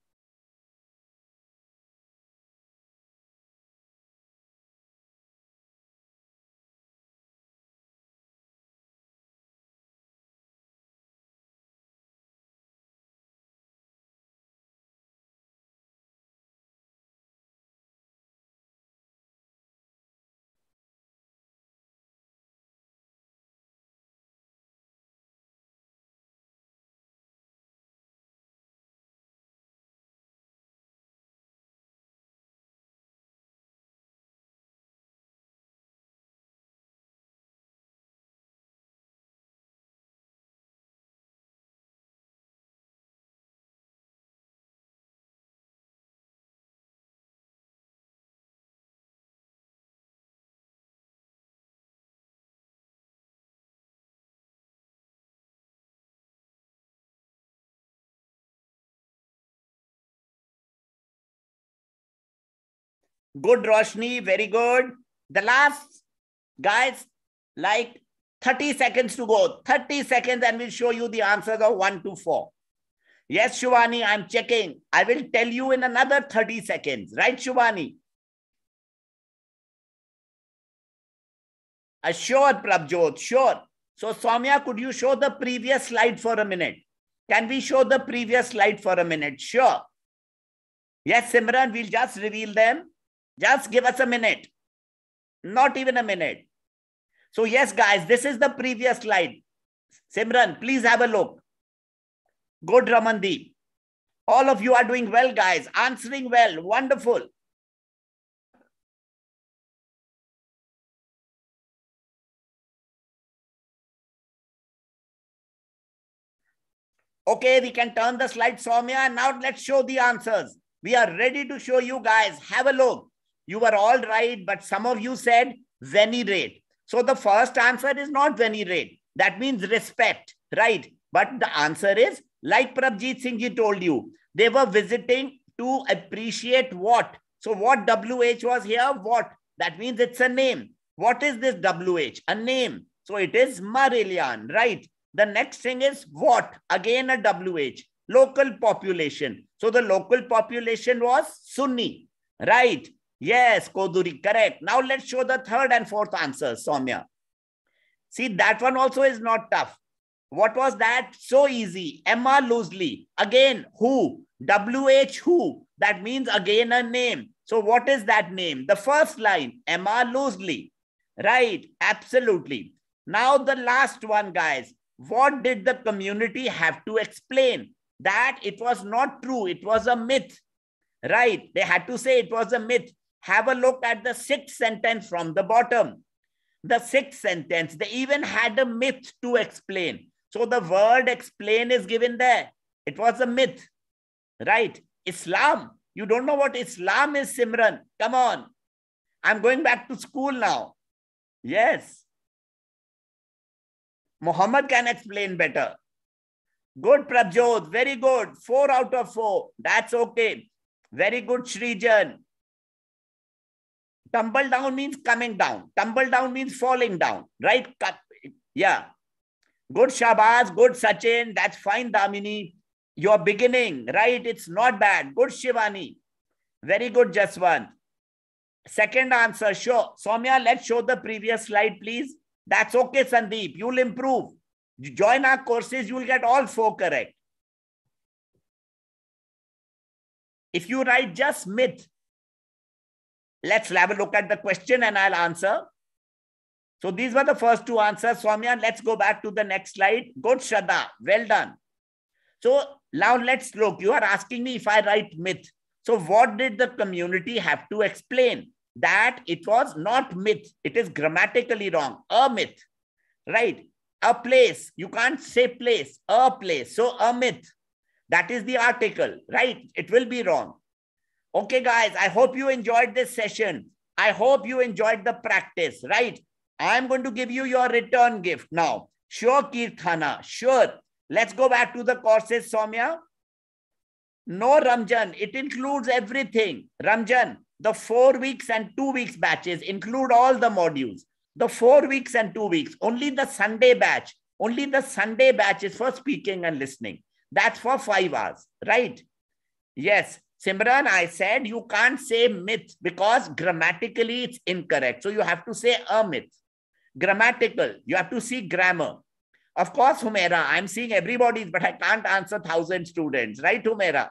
Good, Roshni. Very good. The last, guys, like 30 seconds to go. 30 seconds and we'll show you the answers of 1 to 4. Yes, Shivani, I'm checking. I will tell you in another 30 seconds. Right, Shivani? Assured, uh, Prabjot, sure. So, Soumya, could you show the previous slide for a minute? Can we show the previous slide for a minute? Sure. Yes, Simran, we'll just reveal them. Just give us a minute. Not even a minute. So, yes, guys, this is the previous slide. Simran, please have a look. Good, Ramandeep. All of you are doing well, guys. Answering well. Wonderful. Okay, we can turn the slide, Soumya. Now let's show the answers. We are ready to show you guys. Have a look. You were all right, but some of you said venerate. So the first answer is not venerate. That means respect, right? But the answer is like Prabhjit Singh ji told you, they were visiting to appreciate what? So what WH was here? What? That means it's a name. What is this WH? A name. So it is Marillion, right? The next thing is what? Again a WH. Local population. So the local population was Sunni, right? Yes, Koduri, correct. Now let's show the third and fourth answers, Soumya. See, that one also is not tough. What was that? So easy. Emma loosely. Again, who? WH who? That means again a name. So what is that name? The first line, Emma loosely. Right, absolutely. Now the last one, guys. What did the community have to explain? That it was not true. It was a myth. Right. They had to say it was a myth have a look at the sixth sentence from the bottom. The sixth sentence, they even had a myth to explain. So the word explain is given there. It was a myth, right? Islam. You don't know what Islam is, Simran. Come on. I'm going back to school now. Yes. Muhammad can explain better. Good, Prabjot. Very good. Four out of four. That's okay. Very good, Srijan. Tumble down means coming down. Tumble down means falling down, right? Yeah. Good Shabaz, good Sachin. That's fine, Damini. You're beginning, right? It's not bad. Good Shivani. Very good, Jaswant. Second answer, show. Somya, let's show the previous slide, please. That's okay, Sandeep. You'll improve. join our courses, you'll get all four correct. If you write just myth, Let's have a look at the question and I'll answer. So these were the first two answers. Swamyan, let's go back to the next slide. Good, Shraddha. Well done. So now let's look. You are asking me if I write myth. So what did the community have to explain? That it was not myth. It is grammatically wrong. A myth. Right? A place. You can't say place. A place. So a myth. That is the article. Right? It will be wrong. Okay, guys, I hope you enjoyed this session. I hope you enjoyed the practice, right? I'm going to give you your return gift now. Sure, Kirtana. Sure. Let's go back to the courses, Somya. No, Ramjan. It includes everything. Ramjan, the four weeks and two weeks batches include all the modules. The four weeks and two weeks. Only the Sunday batch. Only the Sunday batch is for speaking and listening. That's for five hours, right? Yes. Simran, I said you can't say myth because grammatically it's incorrect. So you have to say a myth. Grammatical, you have to see grammar. Of course, Humera, I'm seeing everybody's, but I can't answer thousand students, right, Humera?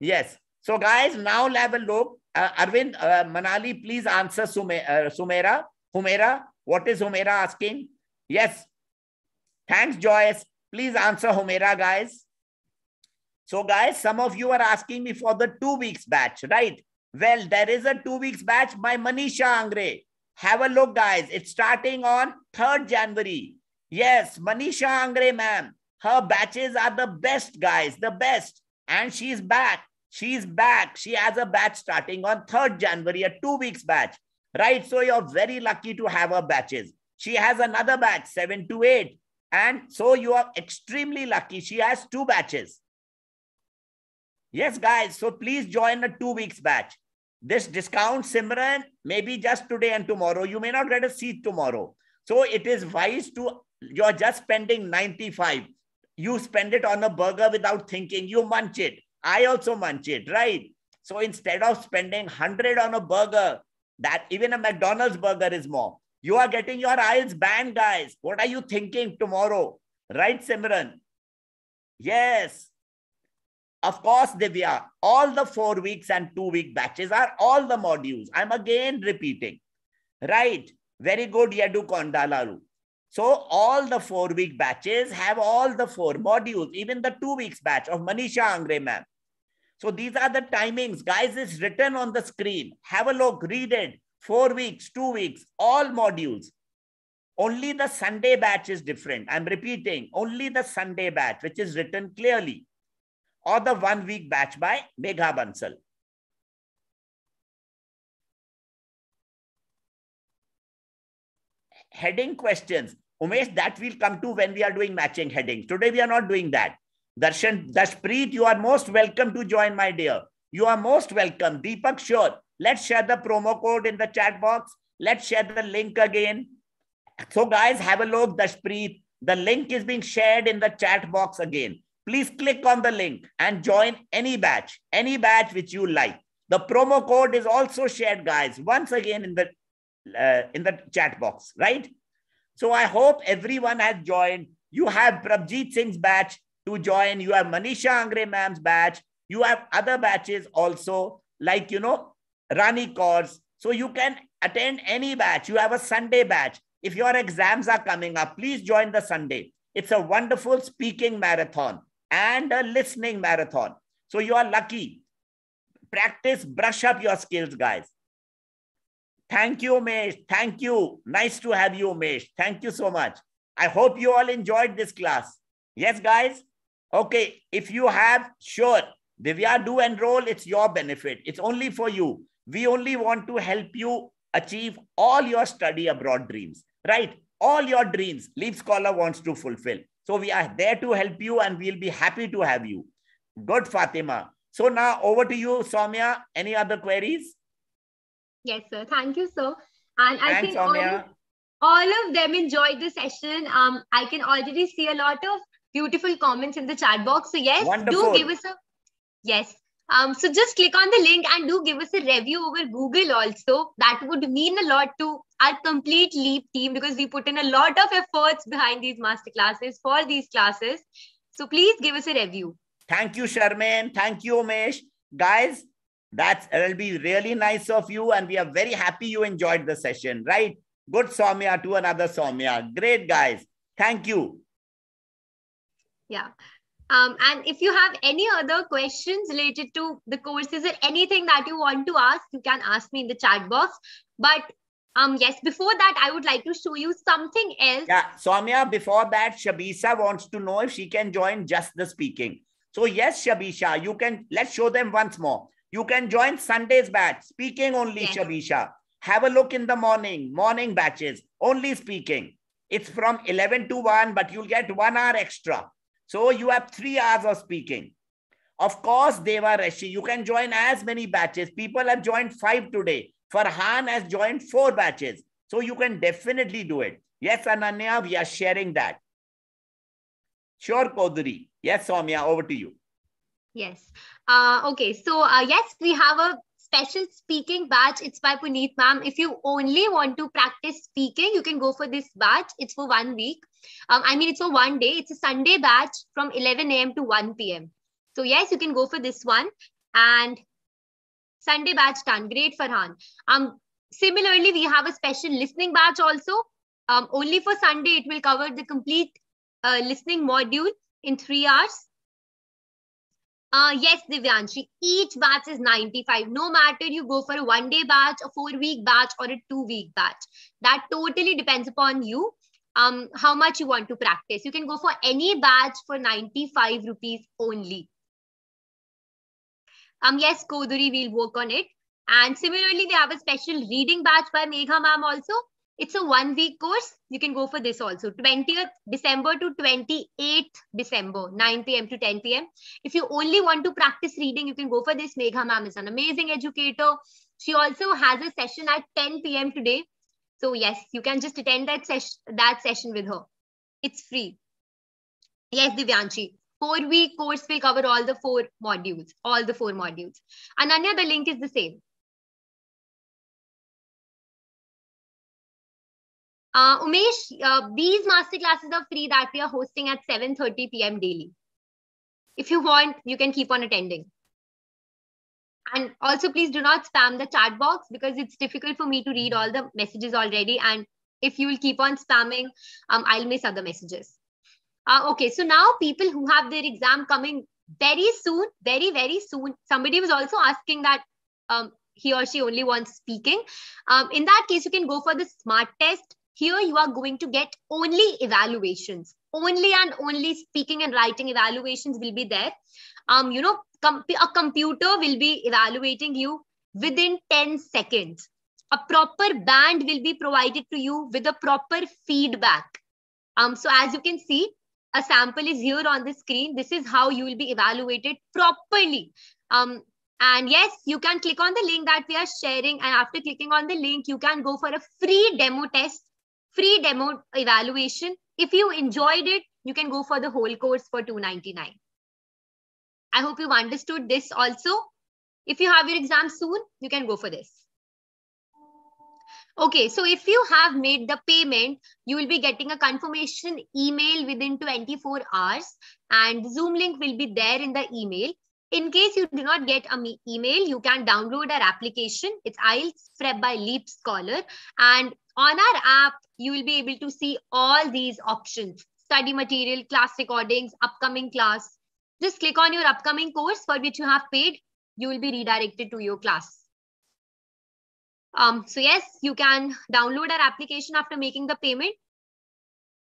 Yes. So, guys, now level look. Uh, Arvind, uh, Manali, please answer Sume, uh, Sumera. Humera, what is Humera asking? Yes. Thanks, Joyce. Please answer Humera, guys. So guys, some of you are asking me for the two weeks batch, right? Well, there is a two weeks batch by Manisha Angre. Have a look, guys. It's starting on 3rd January. Yes, Manisha Angre, ma'am. Her batches are the best, guys, the best. And she's back. She's back. She has a batch starting on 3rd January, a two weeks batch, right? So you're very lucky to have her batches. She has another batch, 7 to 8. And so you are extremely lucky. She has two batches. Yes, guys. So please join a two weeks batch. This discount Simran maybe just today and tomorrow. You may not get a seat tomorrow. So it is wise to, you're just spending 95. You spend it on a burger without thinking. You munch it. I also munch it, right? So instead of spending 100 on a burger, that even a McDonald's burger is more. You are getting your aisles banned, guys. What are you thinking tomorrow? Right, Simran? Yes. Of course, Divya, all the four weeks and two week batches are all the modules. I'm again repeating. Right. Very good, Yadu kondalalu So all the four week batches have all the four modules, even the two weeks batch of Manisha Angre ma'am. So these are the timings. Guys, it's written on the screen. Have a look, read it. Four weeks, two weeks, all modules. Only the Sunday batch is different. I'm repeating, only the Sunday batch, which is written clearly or the one week batch by Megha Bansal. Heading questions. Umesh, that will come to when we are doing matching headings. Today we are not doing that. Darshan, Dashpreet, you are most welcome to join, my dear. You are most welcome. Deepak, sure. Let's share the promo code in the chat box. Let's share the link again. So guys, have a look, Dashpreet. The link is being shared in the chat box again please click on the link and join any batch, any batch which you like. The promo code is also shared, guys, once again in the uh, in the chat box, right? So I hope everyone has joined. You have Prabjit Singh's batch to join. You have Manisha Angre ma'am's batch. You have other batches also, like, you know, Rani Kaur's. So you can attend any batch. You have a Sunday batch. If your exams are coming up, please join the Sunday. It's a wonderful speaking marathon and a listening marathon. So you are lucky. Practice, brush up your skills, guys. Thank you, Mesh. Thank you. Nice to have you, Mesh. Thank you so much. I hope you all enjoyed this class. Yes, guys? Okay, if you have, sure. Divya, do enroll. It's your benefit. It's only for you. We only want to help you achieve all your study abroad dreams, right? All your dreams, Leap Scholar wants to fulfill. So we are there to help you and we'll be happy to have you. Good, Fatima. So now over to you, Soumya. Any other queries? Yes, sir. Thank you, sir. And Thanks, I think all, all of them enjoyed the session. Um, I can already see a lot of beautiful comments in the chat box. So yes, Wonderful. do give us a yes. Um, so just click on the link and do give us a review over Google also. That would mean a lot to our complete Leap team because we put in a lot of efforts behind these master classes for these classes. So please give us a review. Thank you, Sharman. Thank you, Omesh. Guys, that's it'll be really nice of you. And we are very happy you enjoyed the session, right? Good Somya to another Somya. Great, guys. Thank you. Yeah. Um, and if you have any other questions related to the courses or anything that you want to ask, you can ask me in the chat box. But um, yes, before that, I would like to show you something else. Yeah, Soumya, before that, Shabisa wants to know if she can join just the speaking. So yes, Shabisha, you can, let's show them once more. You can join Sunday's batch, speaking only, yes. Shabisha. Have a look in the morning, morning batches, only speaking. It's from 11 to 1, but you'll get one hour extra. So you have three hours of speaking. Of course, Deva Rashi, you can join as many batches. People have joined five today. Farhan has joined four batches. So you can definitely do it. Yes, Ananya, we are sharing that. Sure, Kodri. Yes, Soumya, over to you. Yes. Uh, okay. So, uh, yes, we have a special speaking batch. It's by Puneet ma'am. If you only want to practice speaking, you can go for this batch. It's for one week. Um, I mean, it's for one day. It's a Sunday batch from 11 a.m. to 1 p.m. So yes, you can go for this one. And Sunday batch done. Great, Farhan. Um, similarly, we have a special listening batch also. Um, only for Sunday, it will cover the complete uh, listening module in three hours. Uh, yes, Divyanshi, each batch is 95. No matter you go for a one day batch, a four week batch, or a two week batch. That totally depends upon you um, how much you want to practice. You can go for any batch for 95 rupees only. Um, yes, Koduri, we'll work on it. And similarly, we have a special reading batch by Megha ma'am also. It's a one week course. You can go for this also. 20th December to 28th December, 9 p.m. to 10 p.m. If you only want to practice reading, you can go for this. Megha ma'am is an amazing educator. She also has a session at 10 p.m. today. So yes, you can just attend that session, that session with her. It's free. Yes, Divyanshi. Four week course will cover all the four modules, all the four modules. Ananya, the link is the same. Uh, Umesh, uh, these master classes are free that we are hosting at 7.30 p.m. daily. If you want, you can keep on attending. And also please do not spam the chat box because it's difficult for me to read all the messages already. And if you will keep on spamming, um, I'll miss other messages. Uh, okay, so now people who have their exam coming very soon, very, very soon. Somebody was also asking that um, he or she only wants speaking. Um, in that case, you can go for the SMART test. Here you are going to get only evaluations. Only and only speaking and writing evaluations will be there. Um, you know, com a computer will be evaluating you within 10 seconds. A proper band will be provided to you with a proper feedback. Um, so as you can see, a sample is here on the screen. This is how you will be evaluated properly. Um, and yes, you can click on the link that we are sharing. And after clicking on the link, you can go for a free demo test free demo evaluation. If you enjoyed it, you can go for the whole course for 299. I hope you've understood this also. If you have your exam soon, you can go for this. Okay, so if you have made the payment, you will be getting a confirmation email within 24 hours and Zoom link will be there in the email. In case you do not get an email, you can download our application. It's IELTS Prep by Leap Scholar. And on our app, you will be able to see all these options, study material, class recordings, upcoming class. Just click on your upcoming course for which you have paid. You will be redirected to your class. Um, so yes, you can download our application after making the payment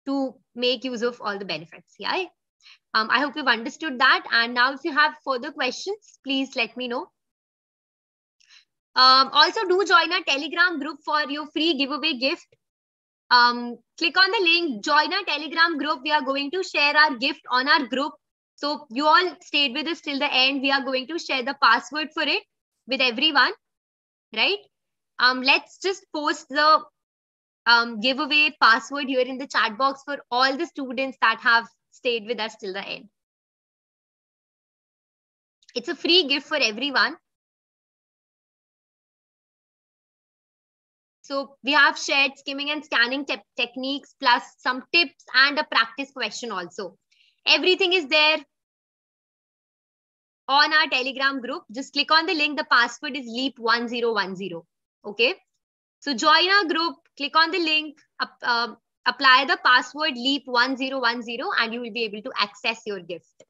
to make use of all the benefits. Yeah. Um, I hope you've understood that. And now if you have further questions, please let me know. Um, also do join our telegram group for your free giveaway gift um, click on the link, join our Telegram group. We are going to share our gift on our group. So you all stayed with us till the end. We are going to share the password for it with everyone, right? Um, let's just post the um, giveaway password here in the chat box for all the students that have stayed with us till the end. It's a free gift for everyone. So we have shared skimming and scanning te techniques plus some tips and a practice question also. Everything is there on our Telegram group. Just click on the link. The password is leap1010. Okay. So join our group, click on the link, uh, apply the password leap1010 and you will be able to access your gift.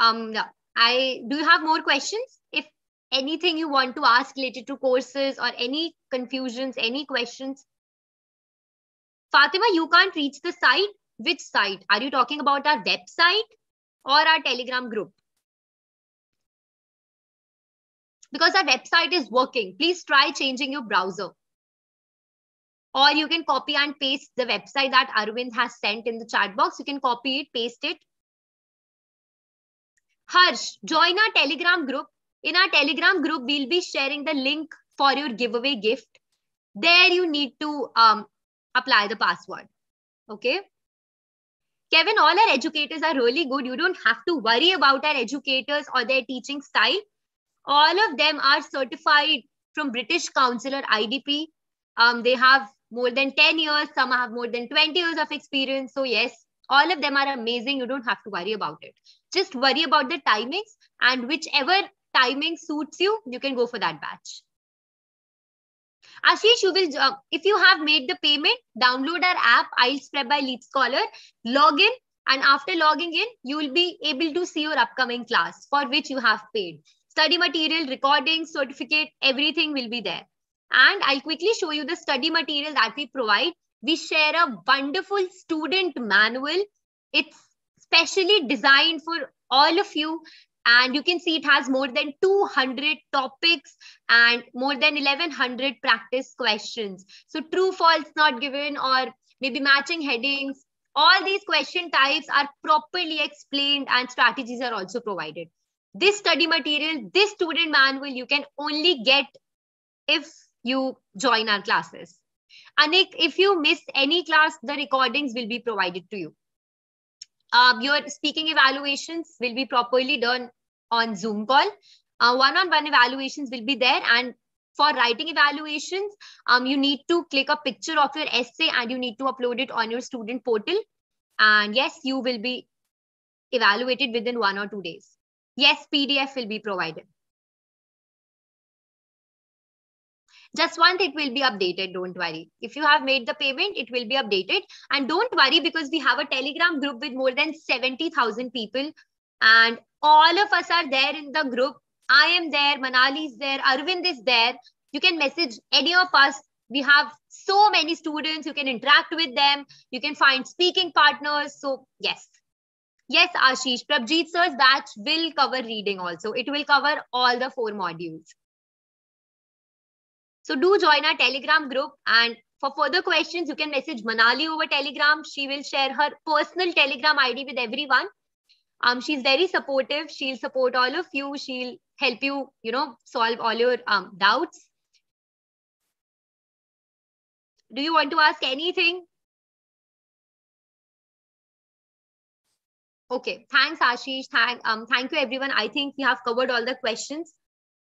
Um, yeah. I do you have more questions? If anything you want to ask related to courses or any confusions, any questions. Fatima, you can't reach the site. Which site? Are you talking about our website or our Telegram group? Because our website is working, please try changing your browser. Or you can copy and paste the website that Arvind has sent in the chat box. You can copy it, paste it. Harsh, join our Telegram group in our Telegram group, we'll be sharing the link for your giveaway gift. There you need to um, apply the password. Okay. Kevin, all our educators are really good. You don't have to worry about our educators or their teaching style. All of them are certified from British Council or IDP. Um, they have more than 10 years, some have more than 20 years of experience. So, yes, all of them are amazing. You don't have to worry about it. Just worry about the timings and whichever timing suits you, you can go for that batch. Ashish, you will, uh, if you have made the payment, download our app, I'll spread by Lead Scholar, log in, and after logging in, you will be able to see your upcoming class for which you have paid. Study material, recording, certificate, everything will be there. And I'll quickly show you the study material that we provide. We share a wonderful student manual. It's specially designed for all of you and you can see it has more than 200 topics and more than 1100 practice questions so true false not given or maybe matching headings all these question types are properly explained and strategies are also provided this study material this student manual you can only get if you join our classes and if you miss any class the recordings will be provided to you uh, um, your speaking evaluations will be properly done on Zoom call. Uh, one-on-one -on -one evaluations will be there and for writing evaluations, um, you need to click a picture of your essay and you need to upload it on your student portal. And yes, you will be evaluated within one or two days. Yes, PDF will be provided. Just once it will be updated. Don't worry. If you have made the payment, it will be updated. And don't worry because we have a Telegram group with more than 70,000 people. And all of us are there in the group. I am there. Manali is there. Arvind is there. You can message any of us. We have so many students. You can interact with them. You can find speaking partners. So, yes. Yes, Ashish, Prabhjit sir's batch will cover reading also. It will cover all the four modules. So do join our Telegram group. And for further questions, you can message Manali over Telegram. She will share her personal Telegram ID with everyone. Um, she's very supportive. She'll support all of you. She'll help you, you know, solve all your um, doubts. Do you want to ask anything? Okay, thanks Ashish. Thank, um, thank you everyone. I think we have covered all the questions.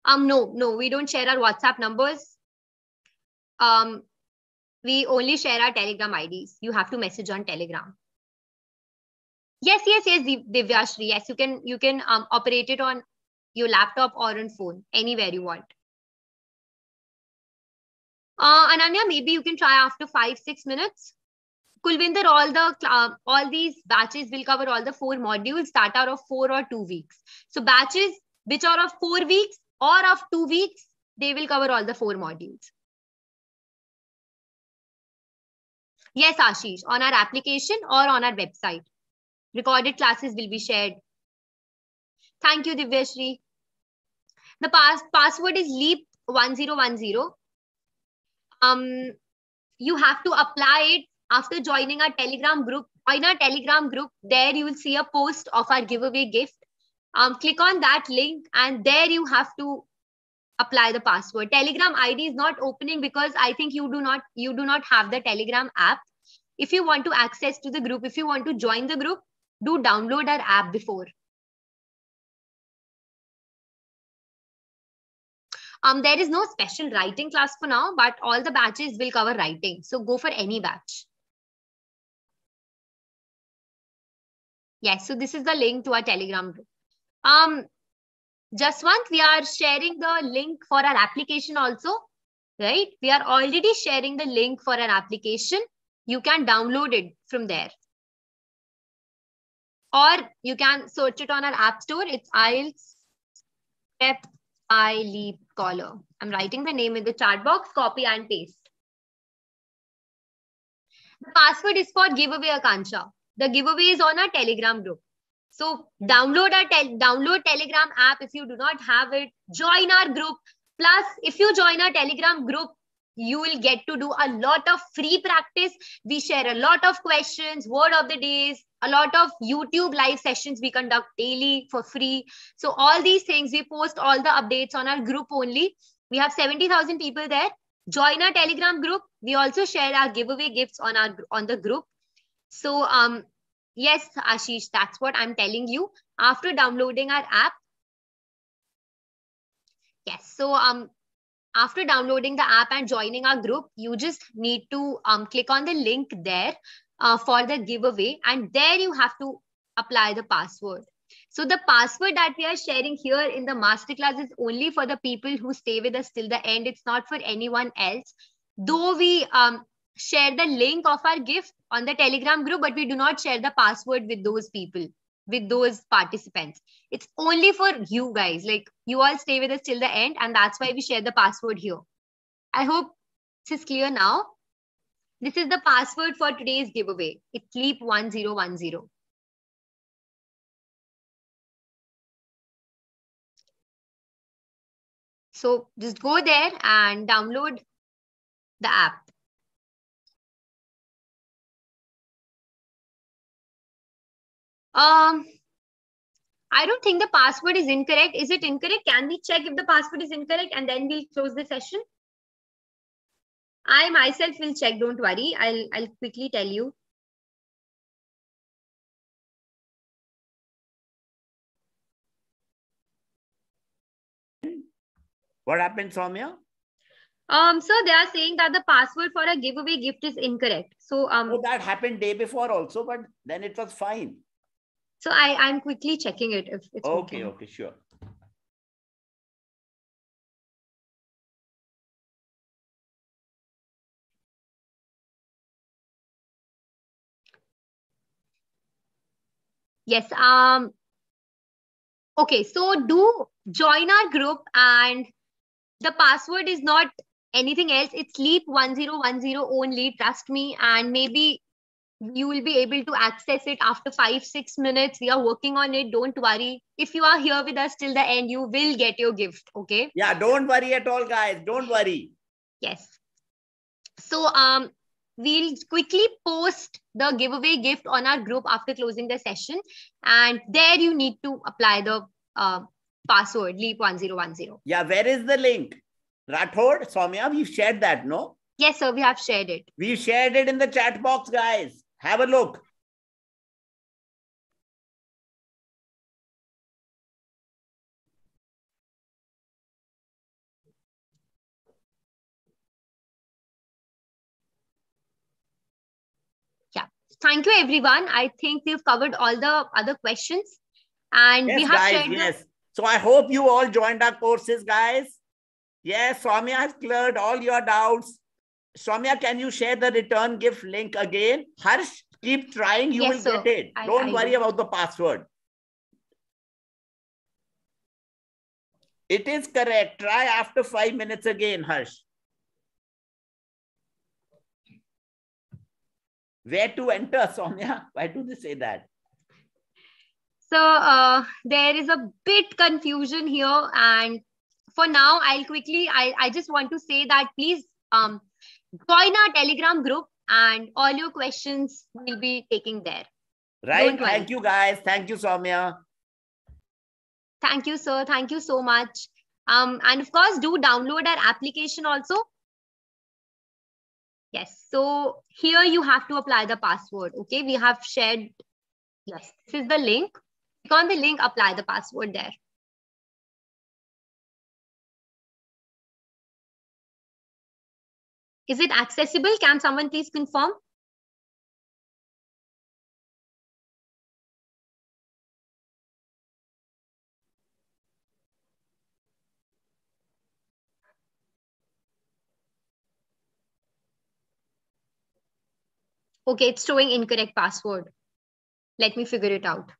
Um, no, no, we don't share our WhatsApp numbers um, we only share our Telegram IDs. You have to message on Telegram. Yes, yes, yes, Divyashri. Yes, you can you can um, operate it on your laptop or on phone, anywhere you want. Uh, Ananya, maybe you can try after five, six minutes. Kulvinder, all the uh, all these batches will cover all the four modules that are of four or two weeks. So batches which are of four weeks or of two weeks, they will cover all the four modules. Yes, Ashish, on our application or on our website. Recorded classes will be shared. Thank you, Divyashri. The pass password is leap1010. Um, you have to apply it after joining our Telegram group. Join our Telegram group. There you will see a post of our giveaway gift. Um, click on that link and there you have to apply the password telegram id is not opening because i think you do not you do not have the telegram app if you want to access to the group if you want to join the group do download our app before um there is no special writing class for now but all the batches will cover writing so go for any batch yes so this is the link to our telegram group um Jaswant, we are sharing the link for our application also, right? We are already sharing the link for our application. You can download it from there. Or you can search it on our app store. It's IELTS Step I Leap Caller. I'm writing the name in the chat box, copy and paste. The password is for giveaway Akansha. The giveaway is on our Telegram group. So download our tel- download Telegram app if you do not have it. Join our group. Plus, if you join our Telegram group, you will get to do a lot of free practice. We share a lot of questions, word of the days, a lot of YouTube live sessions we conduct daily for free. So all these things, we post all the updates on our group only. We have 70,000 people there. Join our Telegram group. We also share our giveaway gifts on our on the group. So um, Yes, Ashish, that's what I'm telling you. After downloading our app, yes, so um, after downloading the app and joining our group, you just need to um, click on the link there uh, for the giveaway. And there you have to apply the password. So the password that we are sharing here in the masterclass is only for the people who stay with us till the end. It's not for anyone else. Though we um, share the link of our gift on the telegram group but we do not share the password with those people with those participants it's only for you guys like you all stay with us till the end and that's why we share the password here i hope this is clear now this is the password for today's giveaway it's leap 1010 so just go there and download the app Um, I don't think the password is incorrect. Is it incorrect? Can we check if the password is incorrect and then we'll close the session? I myself will check. Don't worry. I'll, I'll quickly tell you. What happened, Soumya? Um, so they are saying that the password for a giveaway gift is incorrect. So um, oh, that happened day before also, but then it was fine. So I, I'm quickly checking it if it's okay. Okay, sure. Yes. Um, okay, so do join our group and the password is not anything else. It's leap1010 only, trust me. And maybe you will be able to access it after five, six minutes. We are working on it. Don't worry. If you are here with us till the end, you will get your gift. Okay. Yeah, don't worry at all, guys. Don't worry. Yes. So um we'll quickly post the giveaway gift on our group after closing the session. And there you need to apply the uh, password leap1010. Yeah, where is the link? Rathod, Swamiya, we have shared that, no? Yes, sir, we have shared it. We shared it in the chat box, guys. Have a look. Yeah. Thank you, everyone. I think we've covered all the other questions. And yes, we have guys, shared. Yes. So I hope you all joined our courses, guys. Yes, Swami has cleared all your doubts. Swamya, can you share the return gift link again? Harsh, keep trying. You yes, will sir. get it. I, Don't I, worry I about the password. It is correct. Try after five minutes again, Harsh. Where to enter, Sonia? Why do they say that? So uh, there is a bit confusion here. And for now, I'll quickly, I, I just want to say that please um, join our telegram group and all your questions will be taking there right thank you guys thank you soumya thank you sir thank you so much um and of course do download our application also yes so here you have to apply the password okay we have shared yes this is the link click on the link apply the password there Is it accessible? Can someone please confirm? Okay, it's showing incorrect password. Let me figure it out.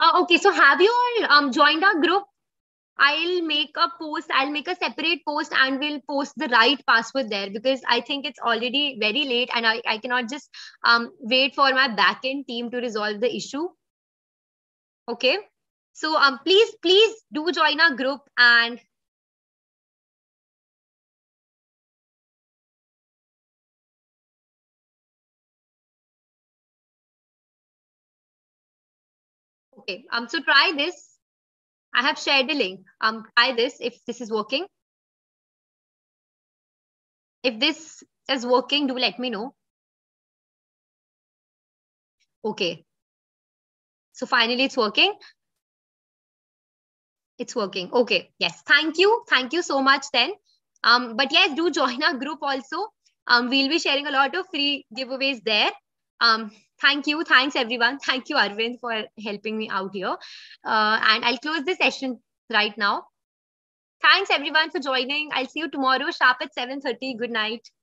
Uh, okay, so have you all um, joined our group? I'll make a post, I'll make a separate post and we'll post the right password there because I think it's already very late and I, I cannot just um, wait for my backend team to resolve the issue. Okay. So um, please, please do join our group and Okay, um, so try this. I have shared a link. Um, try this if this is working. If this is working, do let me know. Okay. So finally it's working. It's working. Okay. Yes. Thank you. Thank you so much then. Um, but yes, do join our group also. Um, we'll be sharing a lot of free giveaways there. Um, thank you thanks everyone thank you arvind for helping me out here uh, and i'll close the session right now thanks everyone for joining i'll see you tomorrow sharp at 7.30 good night